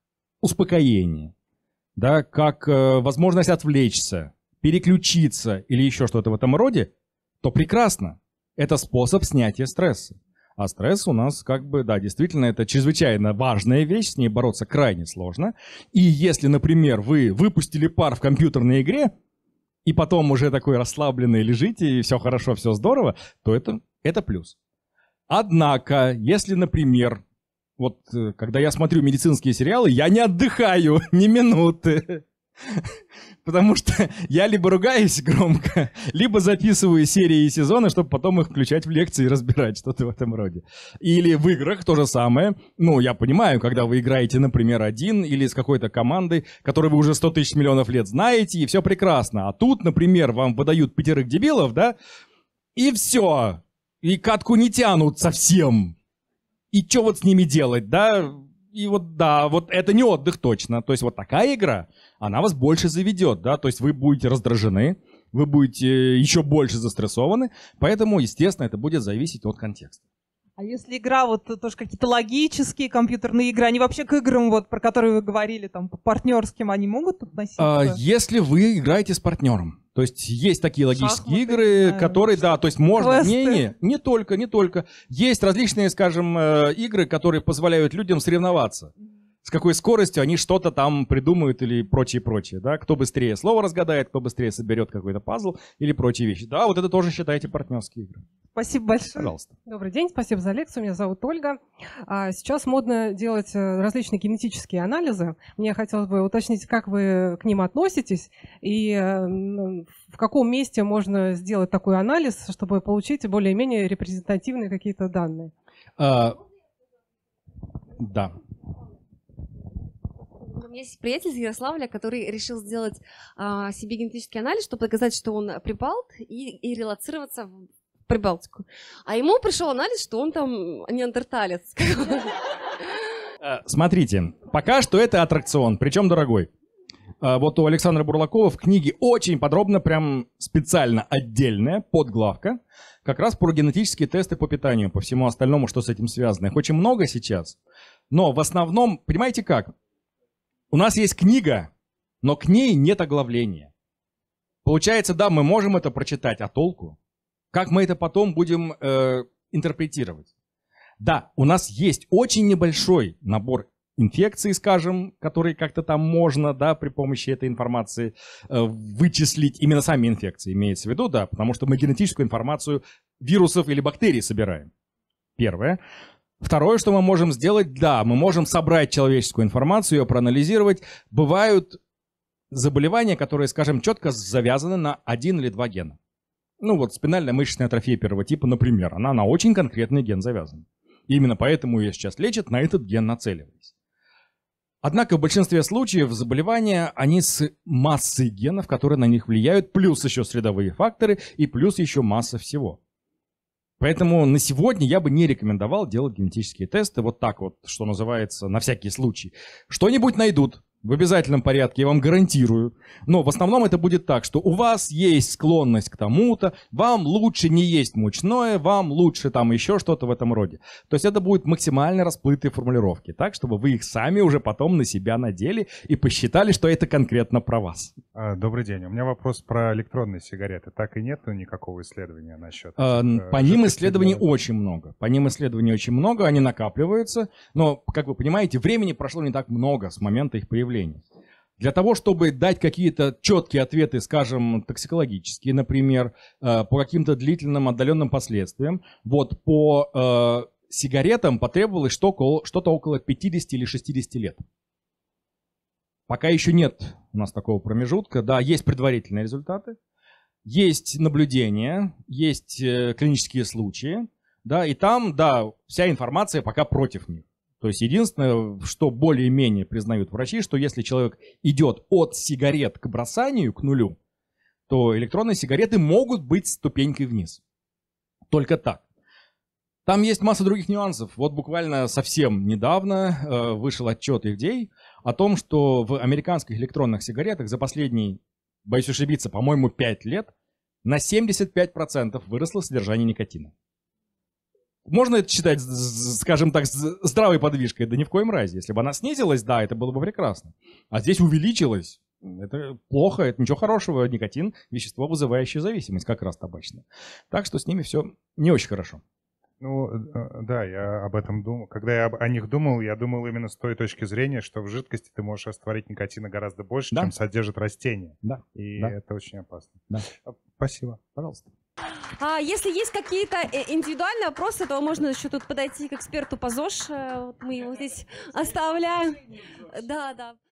успокоение, да, как э, возможность отвлечься, переключиться или еще что-то в этом роде, то прекрасно. Это способ снятия стресса. А стресс у нас как бы, да, действительно, это чрезвычайно важная вещь, с ней бороться крайне сложно. И если, например, вы выпустили пар в компьютерной игре, и потом уже такой расслабленный лежите, и все хорошо, все здорово, то это, это плюс. Однако, если, например, вот э, когда я смотрю медицинские сериалы, я не отдыхаю ни минуты. Потому что я либо ругаюсь громко, либо записываю серии и сезоны, чтобы потом их включать в лекции и разбирать что-то в этом роде. Или в играх то же самое. Ну, я понимаю, когда вы играете, например, один или с какой-то командой, которую вы уже 100 тысяч миллионов лет знаете, и все прекрасно. А тут, например, вам выдают пятерых дебилов, да, и все. И катку не тянут совсем и что вот с ними делать, да? И вот, да, вот это не отдых точно. То есть вот такая игра, она вас больше заведет, да? То есть вы будете раздражены, вы будете э, еще больше застрессованы, поэтому, естественно, это будет зависеть от контекста. А если игра, вот тоже какие-то логические компьютерные игры, они вообще к играм, вот, про которые вы говорили, там, по партнерским, они могут относиться? А, если вы играете с партнером. То есть есть такие логические Шахматы, игры, да, которые, да, то есть можно, квесты. не, не, не только, не только. Есть различные, скажем, э, игры, которые позволяют людям соревноваться с какой скоростью они что-то там придумают или прочее-прочее, да, кто быстрее слово разгадает, кто быстрее соберет какой-то пазл или прочие вещи. Да, вот это тоже считайте партнерские игры. Спасибо большое. Пожалуйста. Добрый день, спасибо за лекцию, меня зовут Ольга. А, сейчас модно делать э, различные генетические анализы. Мне хотелось бы уточнить, как вы к ним относитесь и э, в каком месте можно сделать такой анализ, чтобы получить более-менее репрезентативные какие-то данные. А, да, меня есть приятель из Ярославля, который решил сделать а, себе генетический анализ, чтобы доказать, что он прибалт, и, и релацироваться в Прибалтику. А ему пришел анализ, что он там неандерталец. Э, смотрите, пока что это аттракцион, причем дорогой. Э, вот у Александра Бурлакова в книге очень подробно, прям специально отдельная подглавка, как раз про генетические тесты по питанию, по всему остальному, что с этим связано. Их очень много сейчас. Но в основном, понимаете как, у нас есть книга, но к ней нет оглавления. Получается, да, мы можем это прочитать, а толку? Как мы это потом будем э, интерпретировать? Да, у нас есть очень небольшой набор инфекций, скажем, которые как-то там можно, да, при помощи этой информации э, вычислить. Именно сами инфекции имеется в виду, да, потому что мы генетическую информацию вирусов или бактерий собираем. Первое. Второе, что мы можем сделать, да, мы можем собрать человеческую информацию, ее проанализировать. Бывают заболевания, которые, скажем, четко завязаны на один или два гена. Ну вот спинальная мышечная атрофия первого типа, например, она на очень конкретный ген завязана. И именно поэтому ее сейчас лечат, на этот ген нацеливаясь. Однако в большинстве случаев заболевания, они с массой генов, которые на них влияют, плюс еще средовые факторы и плюс еще масса всего. Поэтому на сегодня я бы не рекомендовал делать генетические тесты вот так вот, что называется, на всякий случай. Что-нибудь найдут, в обязательном порядке, я вам гарантирую. Но в основном это будет так, что у вас есть склонность к тому-то, вам лучше не есть мучное, вам лучше там еще что-то в этом роде. То есть это будут максимально расплытые формулировки, так, чтобы вы их сами уже потом на себя надели и посчитали, что это конкретно про вас. А, добрый день. У меня вопрос про электронные сигареты. Так и нет никакого исследования насчет? А, э, по ним исследований очень много. По ним исследований очень много, они накапливаются. Но, как вы понимаете, времени прошло не так много с момента их появления явлений. Для того, чтобы дать какие-то четкие ответы, скажем, токсикологические, например, э, по каким-то длительным отдаленным последствиям, вот по э, сигаретам потребовалось что-то около 50 или 60 лет. Пока еще нет у нас такого промежутка. Да, есть предварительные результаты, есть наблюдения, есть э, клинические случаи, да, и там, да, вся информация пока против них. То есть единственное, что более-менее признают врачи, что если человек идет от сигарет к бросанию, к нулю, то электронные сигареты могут быть ступенькой вниз. Только так. Там есть масса других нюансов. Вот буквально совсем недавно э, вышел отчет FDA о том, что в американских электронных сигаретах за последние, боюсь ошибиться, по-моему, 5 лет на 75% выросло содержание никотина. Можно это считать, скажем так, здравой подвижкой? Да ни в коем разе. Если бы она снизилась, да, это было бы прекрасно. А здесь увеличилась. Это плохо, это ничего хорошего. Никотин – вещество, вызывающее зависимость, как раз табачное. Так что с ними все не очень хорошо. Ну, э, да, я об этом думал. Когда я о них думал, я думал именно с той точки зрения, что в жидкости ты можешь растворить никотина гораздо больше, да. чем содержит растение. Да. И да. это очень опасно. Да. Спасибо. Пожалуйста. А если есть какие-то э, индивидуальные вопросы, то можно еще тут подойти к эксперту по ЗОЖ. Э, мы его здесь оставляем. Да, да.